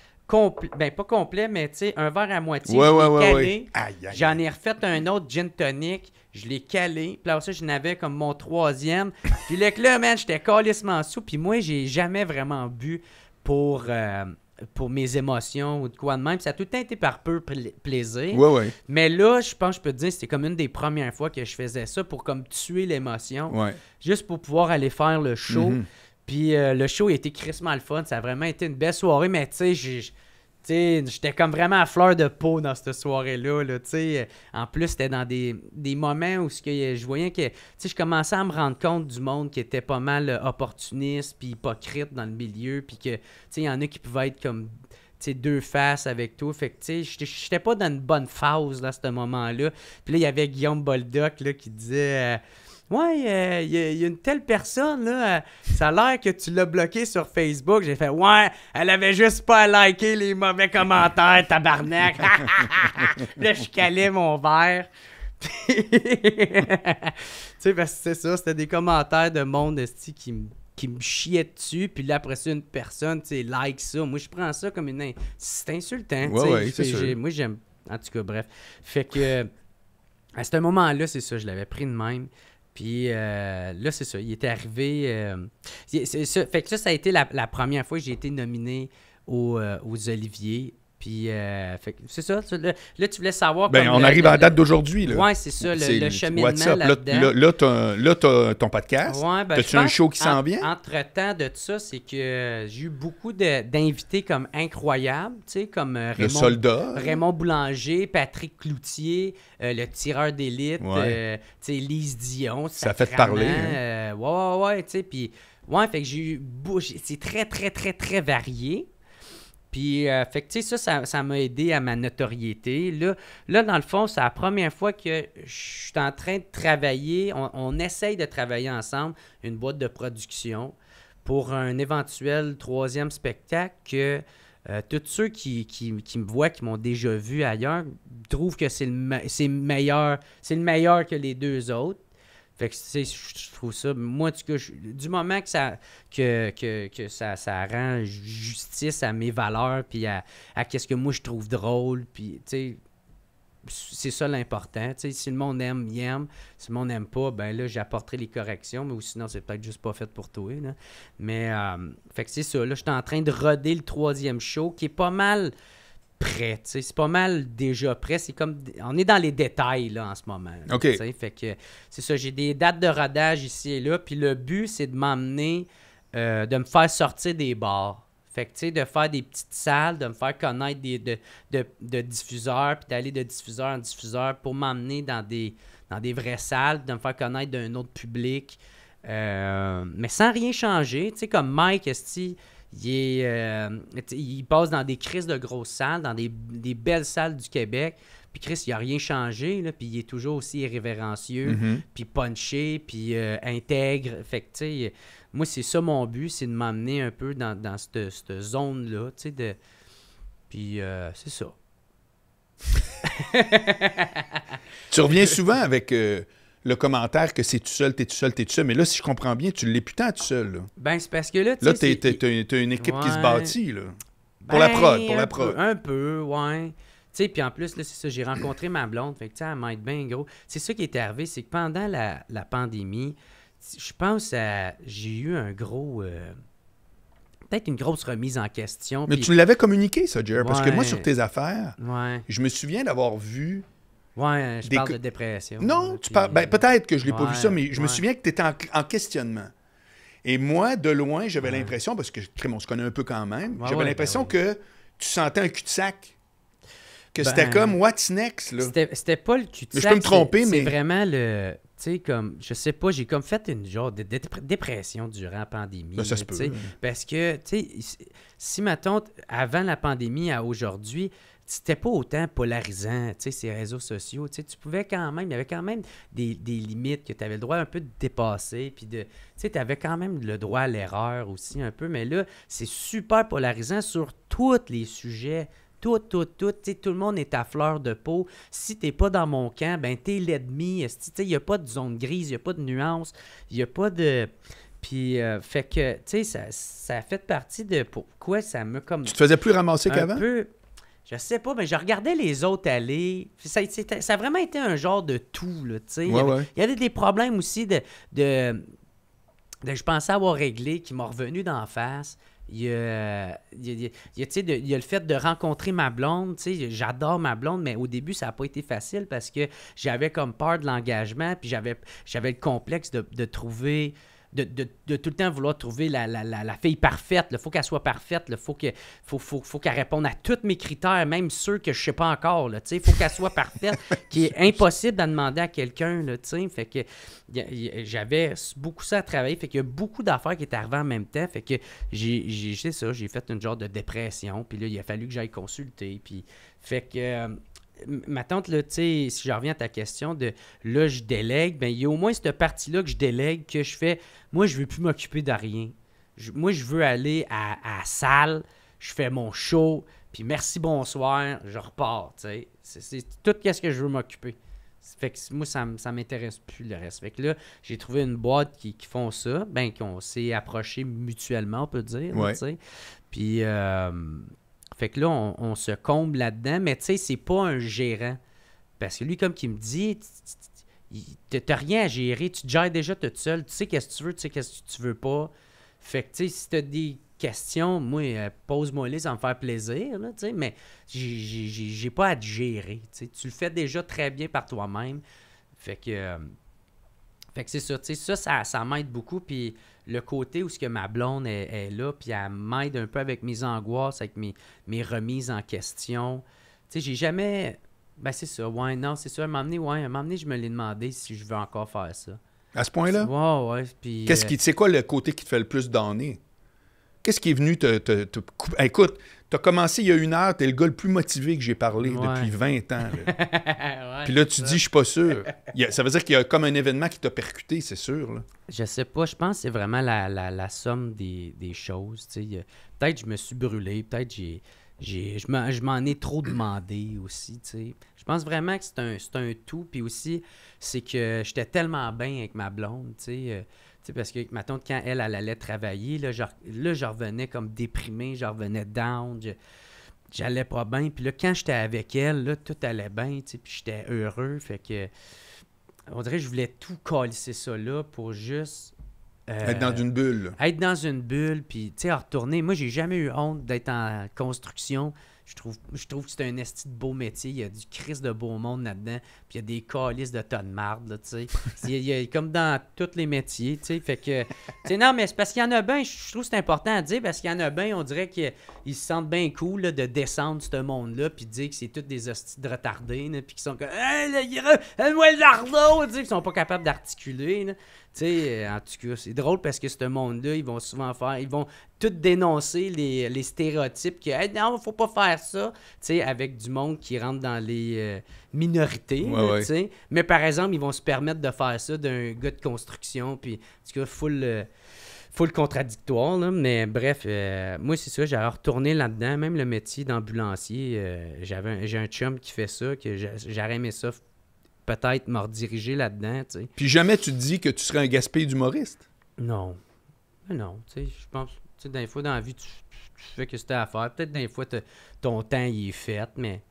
ben pas complet, mais tu un verre à moitié. calé. J'en ai refait un autre gin tonic. Je l'ai calé. Puis là, ça, je n'avais comme mon troisième. puis là, là man, j'étais calissement sous. Puis moi, j'ai jamais vraiment bu pour. Euh, pour mes émotions ou de quoi de même. Ça a tout le temps été par peu plaisir. Mais là, je pense que je peux te dire, c'était comme une des premières fois que je faisais ça pour comme tuer l'émotion. Juste pour pouvoir aller faire le show. Mm-hmm. Puis euh, le show, il était crissement le fun. Ça a vraiment été une belle soirée, mais tu sais, j'étais comme vraiment à fleur de peau dans cette soirée-là. Là, en plus, c'était dans des, moments où que je voyais que je commençais à me rendre compte du monde qui était pas mal euh, opportuniste puis hypocrite dans le milieu. Puis que il y en a qui pouvaient être comme deux faces avec tout. Fait que tu sais, j'étais pas dans une bonne phase là, à ce moment-là. Puis là, il y avait Guillaume Boldoc là, qui disait. Euh, Ouais, euh, il, y a, une telle personne, là, euh, ça a l'air que tu l'as bloqué sur Facebook. J'ai fait, ouais, elle avait juste pas à liker les mauvais commentaires, tabarnak. là, je calais mon verre. tu sais, parce que c'est ça, c'était des commentaires de monde qui me qui dessus, puis là, après ça, une personne, tu sais, like ça. Moi, je prends ça comme une... C'est insultant, ouais, ouais, Moi, j'aime... En tout cas, bref. Fait que... À ce moment-là, c'est ça, je l'avais pris de même. Puis euh, là, c'est ça. Il était arrivé. Euh, ça, fait que ça, a été la, première fois que j'ai été nominé aux, euh, aux Oliviers puis, euh, c'est ça. Là, tu voulais savoir. Ben, on arrive à la date d'aujourd'hui. Oui, c'est ça, le, cheminement. Là, là, tu as, ton podcast. Ouais, ben, tu un show qui s'en vient? Entre-temps de ça, c'est que j'ai eu beaucoup d'invités comme incroyables, tu sais, comme euh, Raymond, le soldat. Raymond Boulanger, Patrick Cloutier, euh, le tireur d'élite, tu sais, Lise Dion. Ça fait parler. Hein. ouais, ouais, ouais, tu sais. Puis, ouais, fait que j'ai eu. C'est très, très, très, très varié. Puis, euh, ça, ça m'a aidé à ma notoriété. Là, là, dans le fond, c'est la première fois que je suis en train de travailler. On, essaye de travailler ensemble une boîte de production pour un éventuel troisième spectacle que euh, tous ceux qui, me voient, qui m'ont déjà vu ailleurs, trouvent que c'est meilleur, c'est le meilleur que les deux autres. Fait que, tu sais, je trouve ça. Moi, du, moment que ça, que, que, ça, ça, rend justice à mes valeurs, puis à, qu'est-ce que moi je trouve drôle, puis, tu sais, c'est ça l'important. Tu sais, si le monde aime, il aime. Si le monde n'aime pas, ben là, j'apporterai les corrections, mais sinon, c'est peut-être juste pas fait pour toi. Là. Mais, euh, fait que c'est ça. Là, je suis en train de roder le troisième show, qui est pas mal prêt. C'est pas mal déjà prêt. C'est comme on est dans les détails là, en ce moment. Fait que c'est ça, j'ai des dates de rodage ici et là. Puis le but, c'est de m'emmener, euh, de me faire sortir des bars. Fait que, tu sais, de faire des petites salles, de me faire connaître des, de, de, diffuseurs, puis d'aller de diffuseur en diffuseur pour m'emmener dans des, dans des vraies salles, de me faire connaître d'un autre public. Euh, mais sans rien changer. Tu sais, comme Mike, que... Euh, il, passe dans des crises de grosses salles, dans des, belles salles du Québec. Puis Chris, il n'a rien changé, puis il est toujours aussi irrévérencieux, mhm. puis punché, puis euh, intègre. Fait euh, moi, c'est ça mon but, c'est de m'emmener un peu dans, cette, zone-là, Puis c'est ça. tu reviens souvent avec le commentaire que c'est tout seul, t'es tout seul, t'es tout seul. Mais là, si je comprends bien, tu l'es putain tout seul. Ben, c'est parce que là, tu Là, t'as t'es, une équipe qui se bâtit, là. Ben, pour la prod, pour la prod. un peu, ouais. Tu sais, puis en plus, là, c'est ça, j'ai rencontré ma blonde. Fait que, tu sais, elle m'aide bien gros. C'est ça qui est arrivé, c'est que pendant la, pandémie, je pense à. J'ai eu un gros. Euh, peut-être une grosse remise en question. Mais tu l'avais communiqué, ça, Jerry, parce que moi, sur tes affaires, je me souviens d'avoir vu Ouais, euh, je parle de dépression. Non, tu ben, euh, peut-être que je l'ai pas vu ça, mais je me souviens que tu étais en, questionnement. Et moi, de loin, j'avais l'impression, parce que on se connaît un peu quand même, j'avais l'impression ben que tu sentais un cul-de-sac. Que ben, c'était comme what's next, là. C'était pas le cul-de-sac. Je peux me tromper, mais. C'est vraiment le tu sais, comme, je sais pas, j'ai comme fait une genre de dépression durant la pandémie. ça se peut, Parce que, tu sais, si ma tante, avant la pandémie à aujourd'hui, c'était pas autant polarisant, tu sais, ces réseaux sociaux. Tu, sais, tu pouvais quand même, il y avait quand même des, des limites que tu avais le droit un peu de dépasser, puis de, tu sais, avais quand même le droit à l'erreur aussi un peu, mais là, c'est super polarisant sur tous les sujets. Tout, tout, tout, tu sais, tout le monde est à fleur de peau. Si t'es pas dans mon camp, ben t'es l'ennemi. Il n'y a pas de zone grise, il n'y a pas de nuance, il n'y a pas de... Puis, euh, fait que, tu sais, ça, ça fait partie de pourquoi ça me comme. Tu te faisais plus ramasser qu'avant? Je sais pas, mais je regardais les autres aller. Ça, ça a vraiment été un genre de tout, là, il, y avait des problèmes aussi de, de, je pensais avoir réglé qui m'ont revenu d'en face. Il y a, le fait de rencontrer ma blonde. J'adore ma blonde, mais au début, ça n'a pas été facile parce que j'avais comme peur de l'engagement, puis j'avais le complexe de, de trouver de, tout le temps vouloir trouver la, fille parfaite. Il faut qu'elle soit parfaite. Il faut qu'elle faut, faut, faut réponde à tous mes critères, même ceux que je ne sais pas encore. Il faut qu'elle soit parfaite, qui est impossible d'en demander à quelqu'un. Fait que j'avais beaucoup ça à travailler. Fait y a beaucoup d'affaires qui étaient arrivées en même temps. Fait que j'ai ça, j'ai fait une genre de dépression. Puis là, il a fallu que j'aille consulter. Puis fait que euh, ma tante, là, si je reviens à ta question de là, je délègue, ben, il y a au moins cette partie-là que je délègue, que je fais, moi, je veux plus m'occuper de rien. moi, je veux aller à, la salle, je fais mon show, puis merci, bonsoir, je repars, C'est tout ce que je veux m'occuper. Fait que moi, ça, ça m'intéresse plus le reste. là, j'ai trouvé une boîte qui, font ça, ben, qu'on s'est approché mutuellement, on peut dire, Puis, euh, fait que là, on, se comble là-dedans, mais tu sais, c'est pas un gérant. Parce que lui, comme qui me dit, t'as rien à gérer, tu gères déjà tout seul, tu sais qu'est-ce que tu veux, tu sais qu'est-ce que tu veux pas. Fait que, tu sais, si t'as des questions, moi, euh, pose-moi les, ça va me faire plaisir, là, tu sais, mais j'ai pas à te gérer, tu le fais déjà très bien par toi-même. Fait que, euh, fait que c'est ça, tu sais, ça, ça, ça m'aide beaucoup, puis le côté où ce que ma blonde est, là, puis elle m'aide un peu avec mes angoisses, avec mes, remises en question. Tu sais, j'ai jamais. Ben, c'est ça, ouais, non, c'est ça. m'amener ouais, m'amener je me l'ai demandé si je veux encore faire ça. À ce point-là? Ouais, ouais. Puis. Qu'est-ce euh, qui. C'est quoi le côté qui te fait le plus donner? Qu'est-ce qui est venu te. te... Écoute, T'as commencé il y a une heure, t'es le gars le plus motivé que j'ai parlé depuis 20 ans. Puis là, tu dis, je suis pas sûr. ça veut dire qu'il y a comme un événement qui t'a percuté, c'est sûr. Là. Je sais pas. Je pense que c'est vraiment la, somme des, choses. Peut-être que je me suis brûlé. Peut-être que j'ai, je m'en ai trop demandé aussi. Je pense vraiment que c'est un, un, tout. Puis aussi, c'est que j'étais tellement bien avec ma blonde. sais euh, c'est parce que ma tante, quand elle, elle allait travailler, là, je, je revenais comme déprimé, je revenais down, j'allais pas bien. Puis là, quand j'étais avec elle, là, tout allait bien, puis j'étais heureux. Fait que, on dirait que je voulais tout c'est ça là pour juste. Euh, être dans une bulle. Être dans une bulle, puis, tu sais, retourner. Moi, j'ai jamais eu honte d'être en construction. Je trouve, je trouve que c'est un esti de beau métier. Il y a du Christ de beau monde là-dedans. Puis il y a des calices de tonnes de marde, là, tu sais. il, comme dans tous les métiers, tu sais. Fait que, non, mais parce qu'il y en a bien, je trouve que c'est important à dire, parce qu'il y en a bien, on dirait qu'ils se sentent bien cool de descendre ce monde-là, puis de dire que c'est tous des hosties de retardés, puis qu'ils sont comme, hey, moi, sont pas capables d'articuler, tu sais, en tout cas, c'est drôle parce que ce monde-là, ils vont souvent faire, ils vont tout dénoncer les, stéréotypes que hey, faut pas faire ça, tu avec du monde qui rentre dans les euh, minorités, Mais par exemple, ils vont se permettre de faire ça d'un gars de construction, puis en full. Euh, full contradictoire, là, mais bref, euh, moi, c'est ça, j'avais retourné là-dedans, même le métier d'ambulancier, j'ai un chum qui fait ça, que j'aurais aimé ça peut-être me rediriger là-dedans, Puis jamais tu te dis que tu serais un gaspillé d'humoriste? Non, non, tu je pense sais, des fois, dans la vie, tu, fais que c'était à faire. Peut-être des fois, ton temps, il est fait, mais...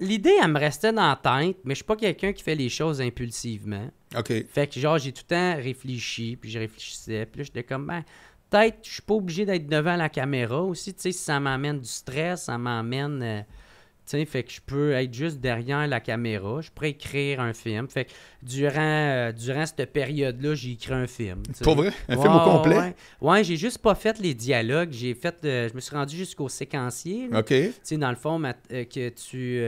L'idée, elle me restait dans la tête, mais je suis pas quelqu'un qui fait les choses impulsivement. OK. Fait que, genre, j'ai tout le temps réfléchi, puis je réfléchissais, puis là, j'étais comme, ben, peut-être, je suis pas obligé d'être devant la caméra aussi, tu sais, si ça m'amène du stress, ça m'amène... Euh, T'sais, fait que je peux être juste derrière la caméra, je pourrais écrire un film. Fait que durant, euh, durant cette période-là, j'ai écrit un film. C'est Pour vrai? Un film au complet? Ouais, j'ai juste pas fait les dialogues. J'ai fait, euh, je me suis rendu jusqu'au séquencier. OK. Tu dans le fond, euh, que tu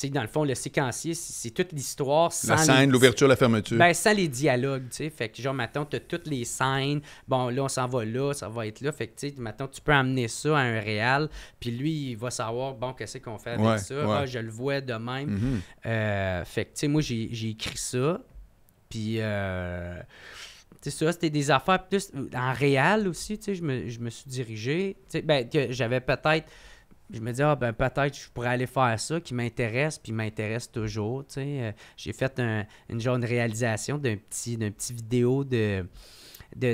c'est dans le fond, le séquencier, c'est toute l'histoire La scène, l'ouverture, la fermeture. Ben, sans les dialogues, tu sais. Fait que, genre, maintenant, tu as toutes les scènes. Bon, là, on s'en va là, ça va être là. Fait que, maintenant, tu peux amener ça à un réel. Puis lui, il va savoir, bon, qu'est-ce qu'on fait avec ça. Ah, je le vois de même. Mm-hmm. Euh, fait que, tu sais, moi, j'ai écrit ça. Puis. Euh... sais ça, c'était des affaires plus en réel aussi, tu sais, je me, je me suis dirigé, ben, j'avais peut-être je me dis, ah, ben, peut-être je pourrais aller faire ça qui m'intéresse, puis m'intéresse toujours. Tu euh, J'ai fait une genre de réalisation d'un petit, d'un petit vidéo de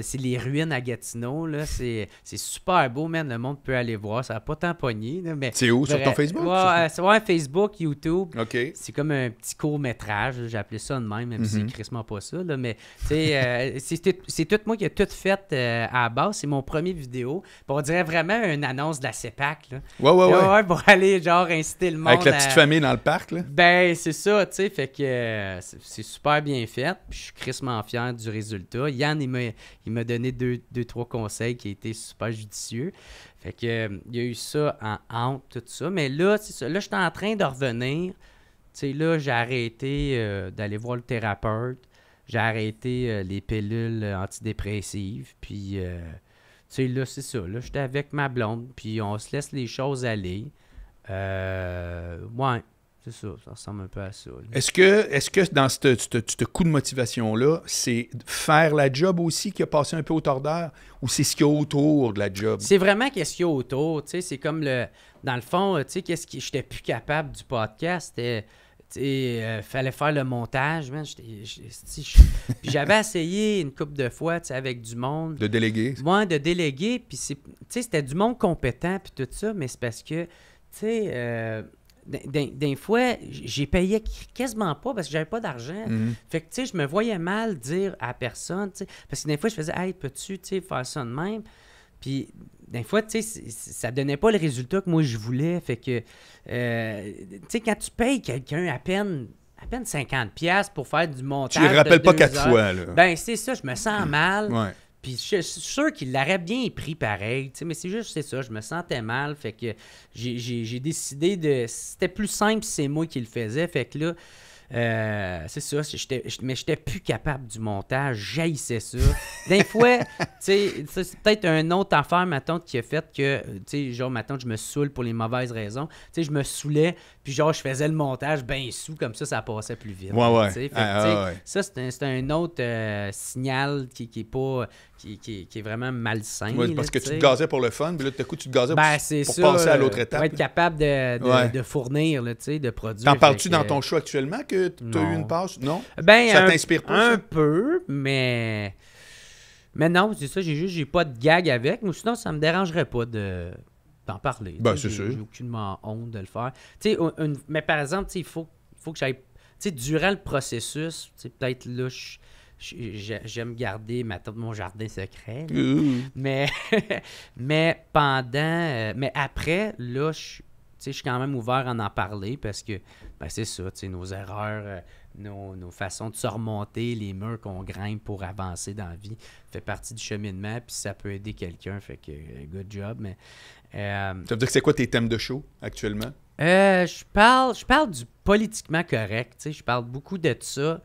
c'est les ruines à Gatineau. c'est, super beau, man. Le monde peut aller voir. Ça n'a pas tant pogné. c'est où? sur ton Facebook? Ouais, Facebook, YouTube. C'est comme un petit court-métrage. j'appelais ça de même, même si c'est mm-hmm. crissement pas ça. mais euh, c'est, c'est, tout moi qui ai tout fait euh, à la base. C'est mon premier vidéo. On dirait vraiment une annonce de la CEPAC. Là. Ouais, ouais, ouais. pour aller genre inciter le monde. Avec la petite famille dans le parc. Là. Ben, c'est ça, tu sais. Fait que euh, c'est super bien fait. Puis je suis crissement fier du résultat. Yann, il m'a, il m'a donné deux, deux, trois conseils qui étaient super judicieux. Fait que, euh, il y a eu ça en honte, tout ça. Mais là, c'est ça. Là, j'étais en train de revenir. Tu là, j'ai arrêté euh, d'aller voir le thérapeute. J'ai arrêté euh, les pilules antidépressives. Puis, tu sais, là, c'est ça. Là, j'étais avec ma blonde. Puis, on se laisse les choses aller. ouais. C'est ça, ça ressemble un peu à ça. Est-ce que, est que dans ce, coup de motivation-là, c'est faire la job aussi qui a passé un peu au tordeur ou c'est ce qu'il y a autour de la job? C'est vraiment ce qu'il y a autour. C'est comme le. Dans le fond, qu'est-ce qui. J'étais plus capable du podcast. Euh, euh, fallait faire le montage. J'avais essayé une couple de fois avec du monde. De déléguer. Moi, de déléguer. Puis c'était du monde compétent, puis tout ça, mais c'est parce que. tu sais... Euh, d'un fois, j'ai payé quasiment pas parce que j'avais pas d'argent. Mhm. Fait que, tu sais, je me voyais mal dire à personne, parce que des fois, je faisais, hey, peux-tu, faire ça de même? Puis, des fois, tu sais, ça donnait pas le résultat que moi je voulais. Fait que, euh, tu sais, quand tu payes quelqu'un à peine à peine 50 pour faire du montage. Tu ne rappelles pas quatre fois. Là. Ben, c'est ça, je me sens mhm. mal. Ouais. Puis je, suis sûr qu'il l'aurait bien pris pareil, mais c'est juste, c'est ça, je me sentais mal, fait que j'ai décidé de... C'était plus simple si c'est moi qui le faisais, fait que là, euh, c'est ça, mais j'étais plus capable du montage, j'haïssais ça. Des fois, c'est peut-être un autre affaire, ma tante, qui a fait que, tu sais, genre, ma tante, je me saoule pour les mauvaises raisons. Tu sais, je me saoulais, puis genre, je faisais le montage bien sous, comme ça, ça passait plus vite. Ouais, ah, ah, ouais. Ça, c'est un, un, autre euh, signal qui, qui est pas qui, est vraiment malsain. parce que tu te gazais pour le fun, puis là, tout coup, tu te gazais pour, penser à euh, l'autre étape. Pour être capable de, de, de fournir, de produire. T'en parles-tu dans ton show actuellement que tu as eu une passe? Non? Ben, ça t'inspire pas? Un peu, mais... Mais non, c'est ça, j'ai juste j'ai pas de gag avec. Mais sinon, ça me dérangerait pas de d'en parler. Ben, c'est sûr. J'ai aucunement honte de le faire. mais par exemple, il faut, faut que j'aille... sais, durant le processus, peut-être là, j'aime garder ma, mon jardin secret. Mais, mais pendant. Euh, mais après, là, je, suis quand même ouvert à en parler parce que ben, c'est ça, nos erreurs, euh, nos, façons de surmonter les murs qu'on grimpe pour avancer dans la vie, fait partie du cheminement, puis ça peut aider quelqu'un, fait que euh, good job. Mais, ça veut dire que c'est quoi tes thèmes de show actuellement? je parle je parle du politiquement correct, je parle beaucoup de ça.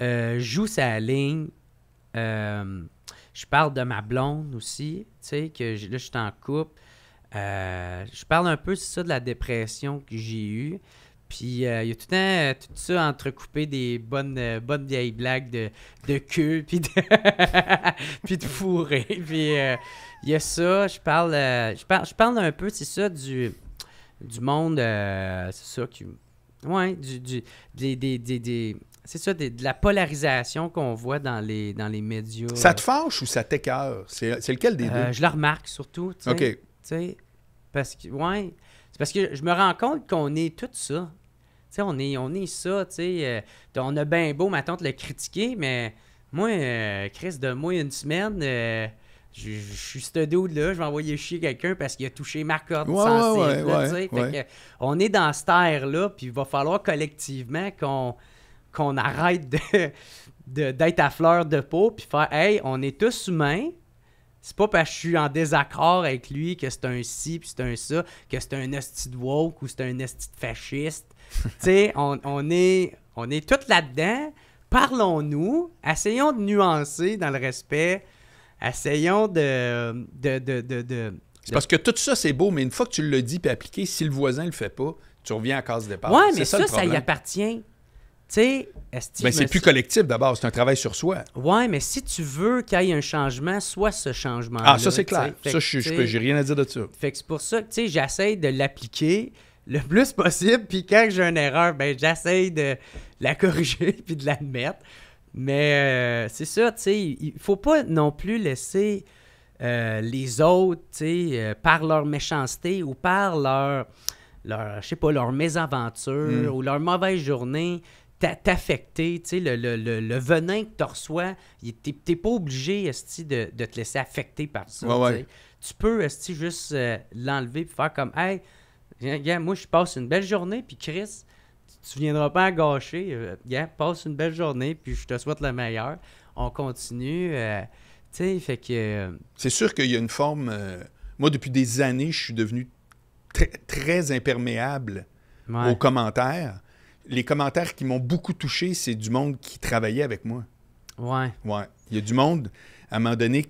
Euh, joue sa ligne. Euh, je parle de ma blonde aussi, tu sais, que je, là, je suis en couple. Euh, je parle un peu, c'est ça, de la dépression que j'ai eue. Puis il y a tout, tout ça entrecoupé des bonnes, bonnes vieilles blagues de, de queue, puis de, puis de fourré. Puis il y a ça, je parle, je parle, je parle un peu, c'est ça, du, du monde, c'est ça qui... Ouais, du, des, des c'est ça, de, la polarisation qu'on voit dans les, dans les médias. Ça te fâche ou ça t'écœure? C'est lequel des euh, deux? Je le remarque surtout. OK. parce que, ouais, c'est parce que je me rends compte qu'on est tout ça. Tu on est, on est ça, tu sais. Euh, on a bien beau, ma tante, le critiquer, mais moi, euh, Chris, de moi, une semaine, euh, je, suis ce là je vais envoyer chier quelqu'un parce qu'il a touché ma corde sensible. tu sais. on est dans cette ère-là, puis il va falloir collectivement qu'on qu'on arrête d'être de, d'être à fleur de peau, puis faire Hey, on est tous humains. C'est pas parce que je suis en désaccord avec lui que c'est un ci, puis c'est un ça, que c'est un esti de woke ou c'est un esti de fasciste. tu sais, on, est, on est tous là-dedans. Parlons-nous. Essayons de nuancer dans le respect. Essayons de, de, c'est parce que tout ça, c'est beau, mais une fois que tu le dis puis appliqué, si le voisin le fait pas, tu reviens à case départ. Oui, mais ça, ça, ça, y appartient sais, ben, c'est plus collectif d'abord, c'est un travail sur soi. Ouais, mais si tu veux qu'il y ait un changement, soit ce changement. -là, ah, ça c'est clair. ça, je n'ai rien à dire de ça. Fait que c'est pour ça que tu j'essaie de l'appliquer le plus possible. Puis quand j'ai une erreur, ben j'essaie de la corriger puis de l'admettre. Mais euh, c'est ça, tu sais, il faut pas non plus laisser euh, les autres, tu euh, par leur méchanceté ou par leur, leur je sais pas, leur mésaventure hmm. ou leur mauvaise journée, t'affecter, tu sais, le, venin que tu reçois, t'es pas obligé, esti, de, te laisser affecter par ça. Tu peux, esti, juste euh, l'enlever et faire comme, hey, moi, je passe une belle journée, puis Chris, tu, ne viendras pas à gâcher, euh, passe une belle journée, puis je te souhaite le meilleur. On continue, euh, tu sais, fait que... C'est sûr qu'il y a une forme... moi, depuis des années, je suis devenu très, très imperméable aux commentaires les commentaires qui m'ont beaucoup touché, c'est du monde qui travaillait avec moi. Ouais. Ouais. Il y a du monde, à un moment donné,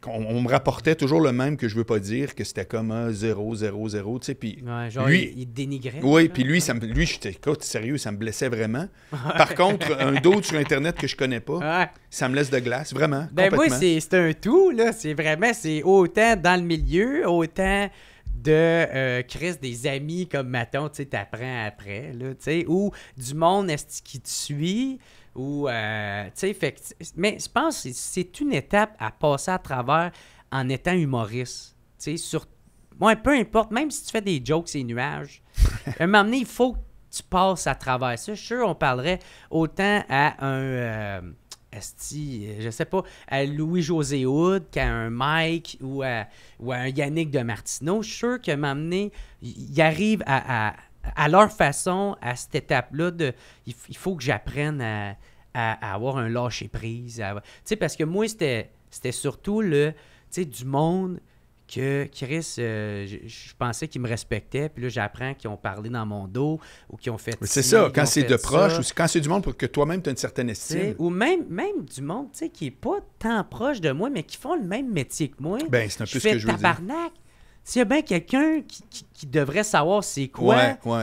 qu'on me rapportait toujours le même que je veux pas dire, que c'était comme un 0, 0, 0, tu sais, puis lui... Il, dénigrait. Oui, puis lui, ça me, lui j'étais, écoute, sérieux, ça me blessait vraiment. Par contre, un d'autre sur Internet que je connais pas, ça me laisse de glace, vraiment, Ben moi, c'est un tout, là. C'est vraiment, c'est autant dans le milieu, autant de euh, crise des amis comme Maton, tu sais, t'apprends après, là, tu sais, ou du monde est qui te suit, ou, euh, tu sais, mais je pense que c'est une étape à passer à travers en étant humoriste, tu sais, sur, peu importe, même si tu fais des jokes, c'est nuages, à un moment donné, il faut que tu passes à travers ça. Je suis sûr, on parlerait autant à un... Euh, Esti, euh, je sais pas, à Louis-José Houd, qu'à un Mike ou à, ou un Yannick de Martineau, je suis sûr que m'amener, ils arrivent à, à, leur façon à cette étape-là de il, faut que j'apprenne à, avoir un lâcher-prise. Tu parce que moi, c'était surtout le, du monde que Chris, euh, je, pensais qu'il me respectait. puis là, j'apprends qu'ils ont parlé dans mon dos ou qu'ils ont fait C'est ça, quand c'est de proches, ou quand c'est du monde pour que toi-même tu as une certaine estime. ou même, même du monde qui n'est pas tant proche de moi, mais qui font le même métier que moi. Ben, c'est un peu ce que je veux dire. S'il y a bien quelqu'un qui, devrait savoir c'est quoi,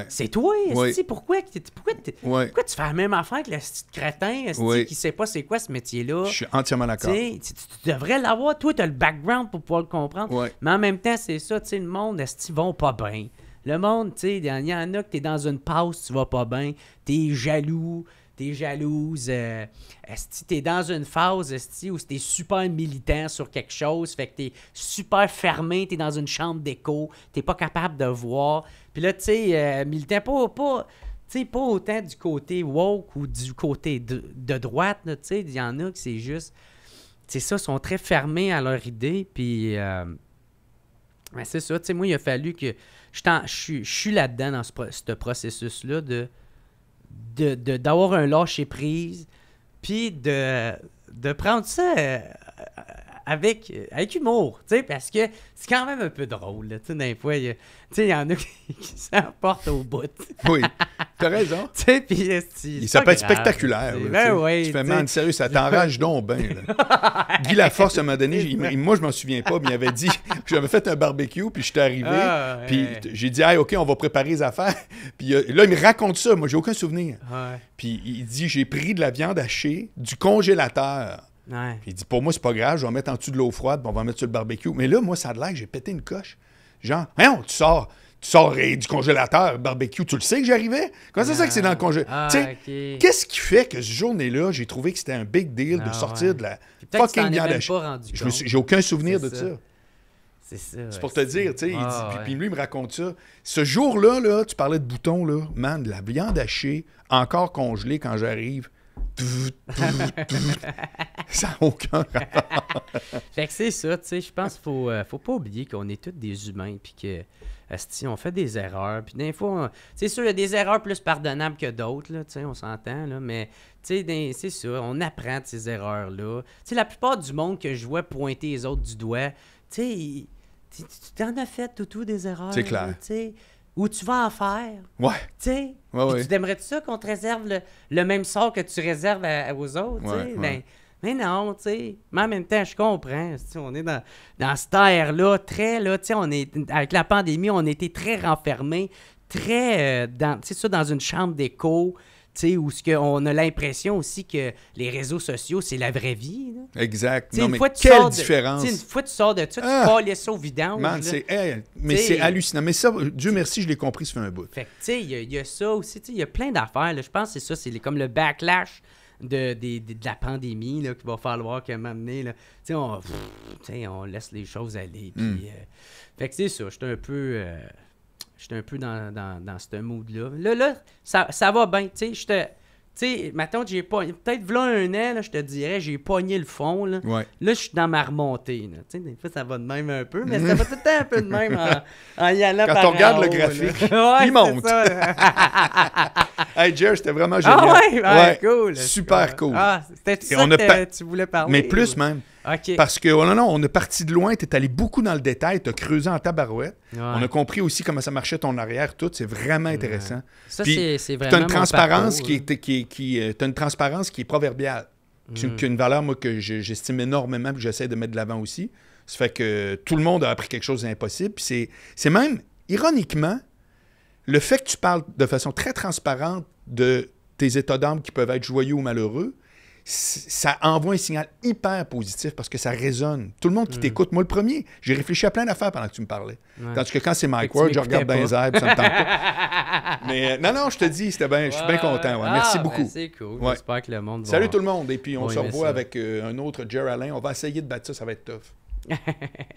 c'est toi. pourquoi, pourquoi, tu fais la même affaire que le crétin qui qui sait pas c'est quoi ce métier-là? Je suis entièrement d'accord. Tu, devrais l'avoir. Toi, tu as le background pour pouvoir le comprendre. Mais en même temps, c'est ça. Le monde, est ce vont pas bien? Le monde, il y en a que tu es dans une pause, tu vas pas bien, tu es jaloux t'es jalouse, euh, t'es dans une phase où où t'es super militant sur quelque chose, fait que t'es super fermé, t'es dans une chambre d'écho, t'es pas capable de voir. Puis là, tu sais, euh, militant, pas, pas, pas autant du côté woke ou du côté de, droite, tu sais, il y en a qui c'est juste, c'est ça, sont très fermés à leur idée, puis... Euh, ben, c'est ça, tu sais, moi, il a fallu que je, je suis là-dedans dans ce processus-là de d'avoir de, d'avoir un lâcher prise, puis de, de prendre ça euh, avec, euh, avec humour, tu sais, parce que c'est quand même un peu drôle, tu sais, d'un fois, tu sais, il y en a qui, s'en s'emportent au bout. oui, t'as raison. Tu sais, puis euh, Il s'appelle spectaculaire. Là, ben oui. Tu fais man, sérieux, ça t'enrage donc bien. Guy Laforce, à un moment donné, moi, je m'en souviens pas, mais il avait dit, j'avais fait un barbecue, puis j'étais arrivé, ah, puis j'ai dit, ah OK, on va préparer les affaires. Puis euh, là, il me raconte ça, moi, j'ai aucun souvenir. Puis il dit, j'ai pris de la viande hachée du congélateur il dit Pour moi, c'est pas grave, je vais mettre en dessous de l'eau froide, puis on va mettre sur le barbecue. Mais là, moi, ça de l'air que j'ai pété une coche. Genre, hein, tu sors. Tu sors du congélateur, barbecue, tu le sais que j'arrivais? Comment c'est ça que c'est dans le ah. congélateur? Ah, qu'est-ce qui fait que ce jour là j'ai trouvé que c'était un big deal de ah, sortir de la fucking viande Je J'ai aucun souvenir de ça. C'est ça. c'est pour te dire, tu sais. Puis lui, il me raconte ça. Ce jour-là, là, tu parlais de boutons, là. Man, de la viande hachée, encore congelée quand j'arrive ça n'a aucun rapport. fait que c'est ça, tu sais, je pense qu'il faut, euh, faut pas oublier qu'on est tous des humains, puis que, on fait des erreurs, puis des fois, c'est sûr, il y a des erreurs plus pardonnables que d'autres, là, tu sais, on s'entend, mais, tu sais, c'est ça, on apprend de ces erreurs-là. Tu sais, la plupart du monde que je vois pointer les autres du doigt, tu sais, tu t'en as fait tout, des erreurs. C'est clair où tu vas en faire. Ouais. Tu Tu aimerais-tu ça qu'on te réserve le, même sort que tu réserves aux autres? Ben, mais non, tu sais. Mais en même temps, je comprends. On est dans, dans cette ère-là, très, là, tu sais, avec la pandémie, on était très renfermés, très, euh, tu dans, ça, dans une chambre d'écho sais, où ce on a l'impression aussi que les réseaux sociaux, c'est la vraie vie. Exact. Non, mais quelle Une fois que tu sors de ça, ah, tu pas ça au vidange. Man, mais c'est hallucinant. Mais ça, Dieu merci, je l'ai compris, ça fait un bout. Fait tu sais, il y, a ça aussi. Il y a plein d'affaires. Je pense que c'est ça, c'est comme le backlash de, la pandémie qu'il va falloir qu'elle donné, Tu sais, on, laisse les choses aller. Hmm. Pis, euh, fait que c'est ça, j'étais un peu... Euh, J'étais un peu dans, dans, dans ce mood-là. Là, là, ça, ça va bien. Tu sais, j'ai pas. Peut-être v'là un an, là, je te dirais, j'ai pogné le fond. Là, là je suis dans ma remontée. Tu sais, des fois, ça va de même un peu, mais ça va tout le temps un peu de même en, y allant Quand on regarde le graphique, il monte. hey, Jerry, c'était vraiment ah génial. Ah ouais, cool. Super cool. Ah, c'était que tu voulais parler. Mais plus même. Parce que, oh non, non, on est parti de loin, t'es allé beaucoup dans le détail, t'as creusé en tabarouette. On a compris aussi comment ça marchait ton arrière, tout. C'est vraiment intéressant. Ça, c'est vraiment. une, transparence qui est, qui, qui euh, as une transparence qui est proverbiale, mm. qui, une valeur, moi, que j'estime énormément, que j'essaie de mettre de l'avant aussi. Ça fait que tout le monde a appris quelque chose d'impossible. c'est même, ironiquement, le fait que tu parles de façon très transparente de tes états d'âme qui peuvent être joyeux ou malheureux, ça envoie un signal hyper positif parce que ça résonne. Tout le monde qui mm. t'écoute, moi le premier, j'ai réfléchi à plein d'affaires pendant que tu me parlais. Ouais. Tandis que quand c'est Mike Ward, je regarde dans les airs, ça me tente pas. Mais euh, non, non, je te dis, c'était bien, je suis bien content. Merci ah, ben, beaucoup. c'est cool. J'espère que le monde Salut tout le monde. Et puis, on se revoit avec euh, un autre Jer Alain. On va essayer de battre ça, ça va être tough.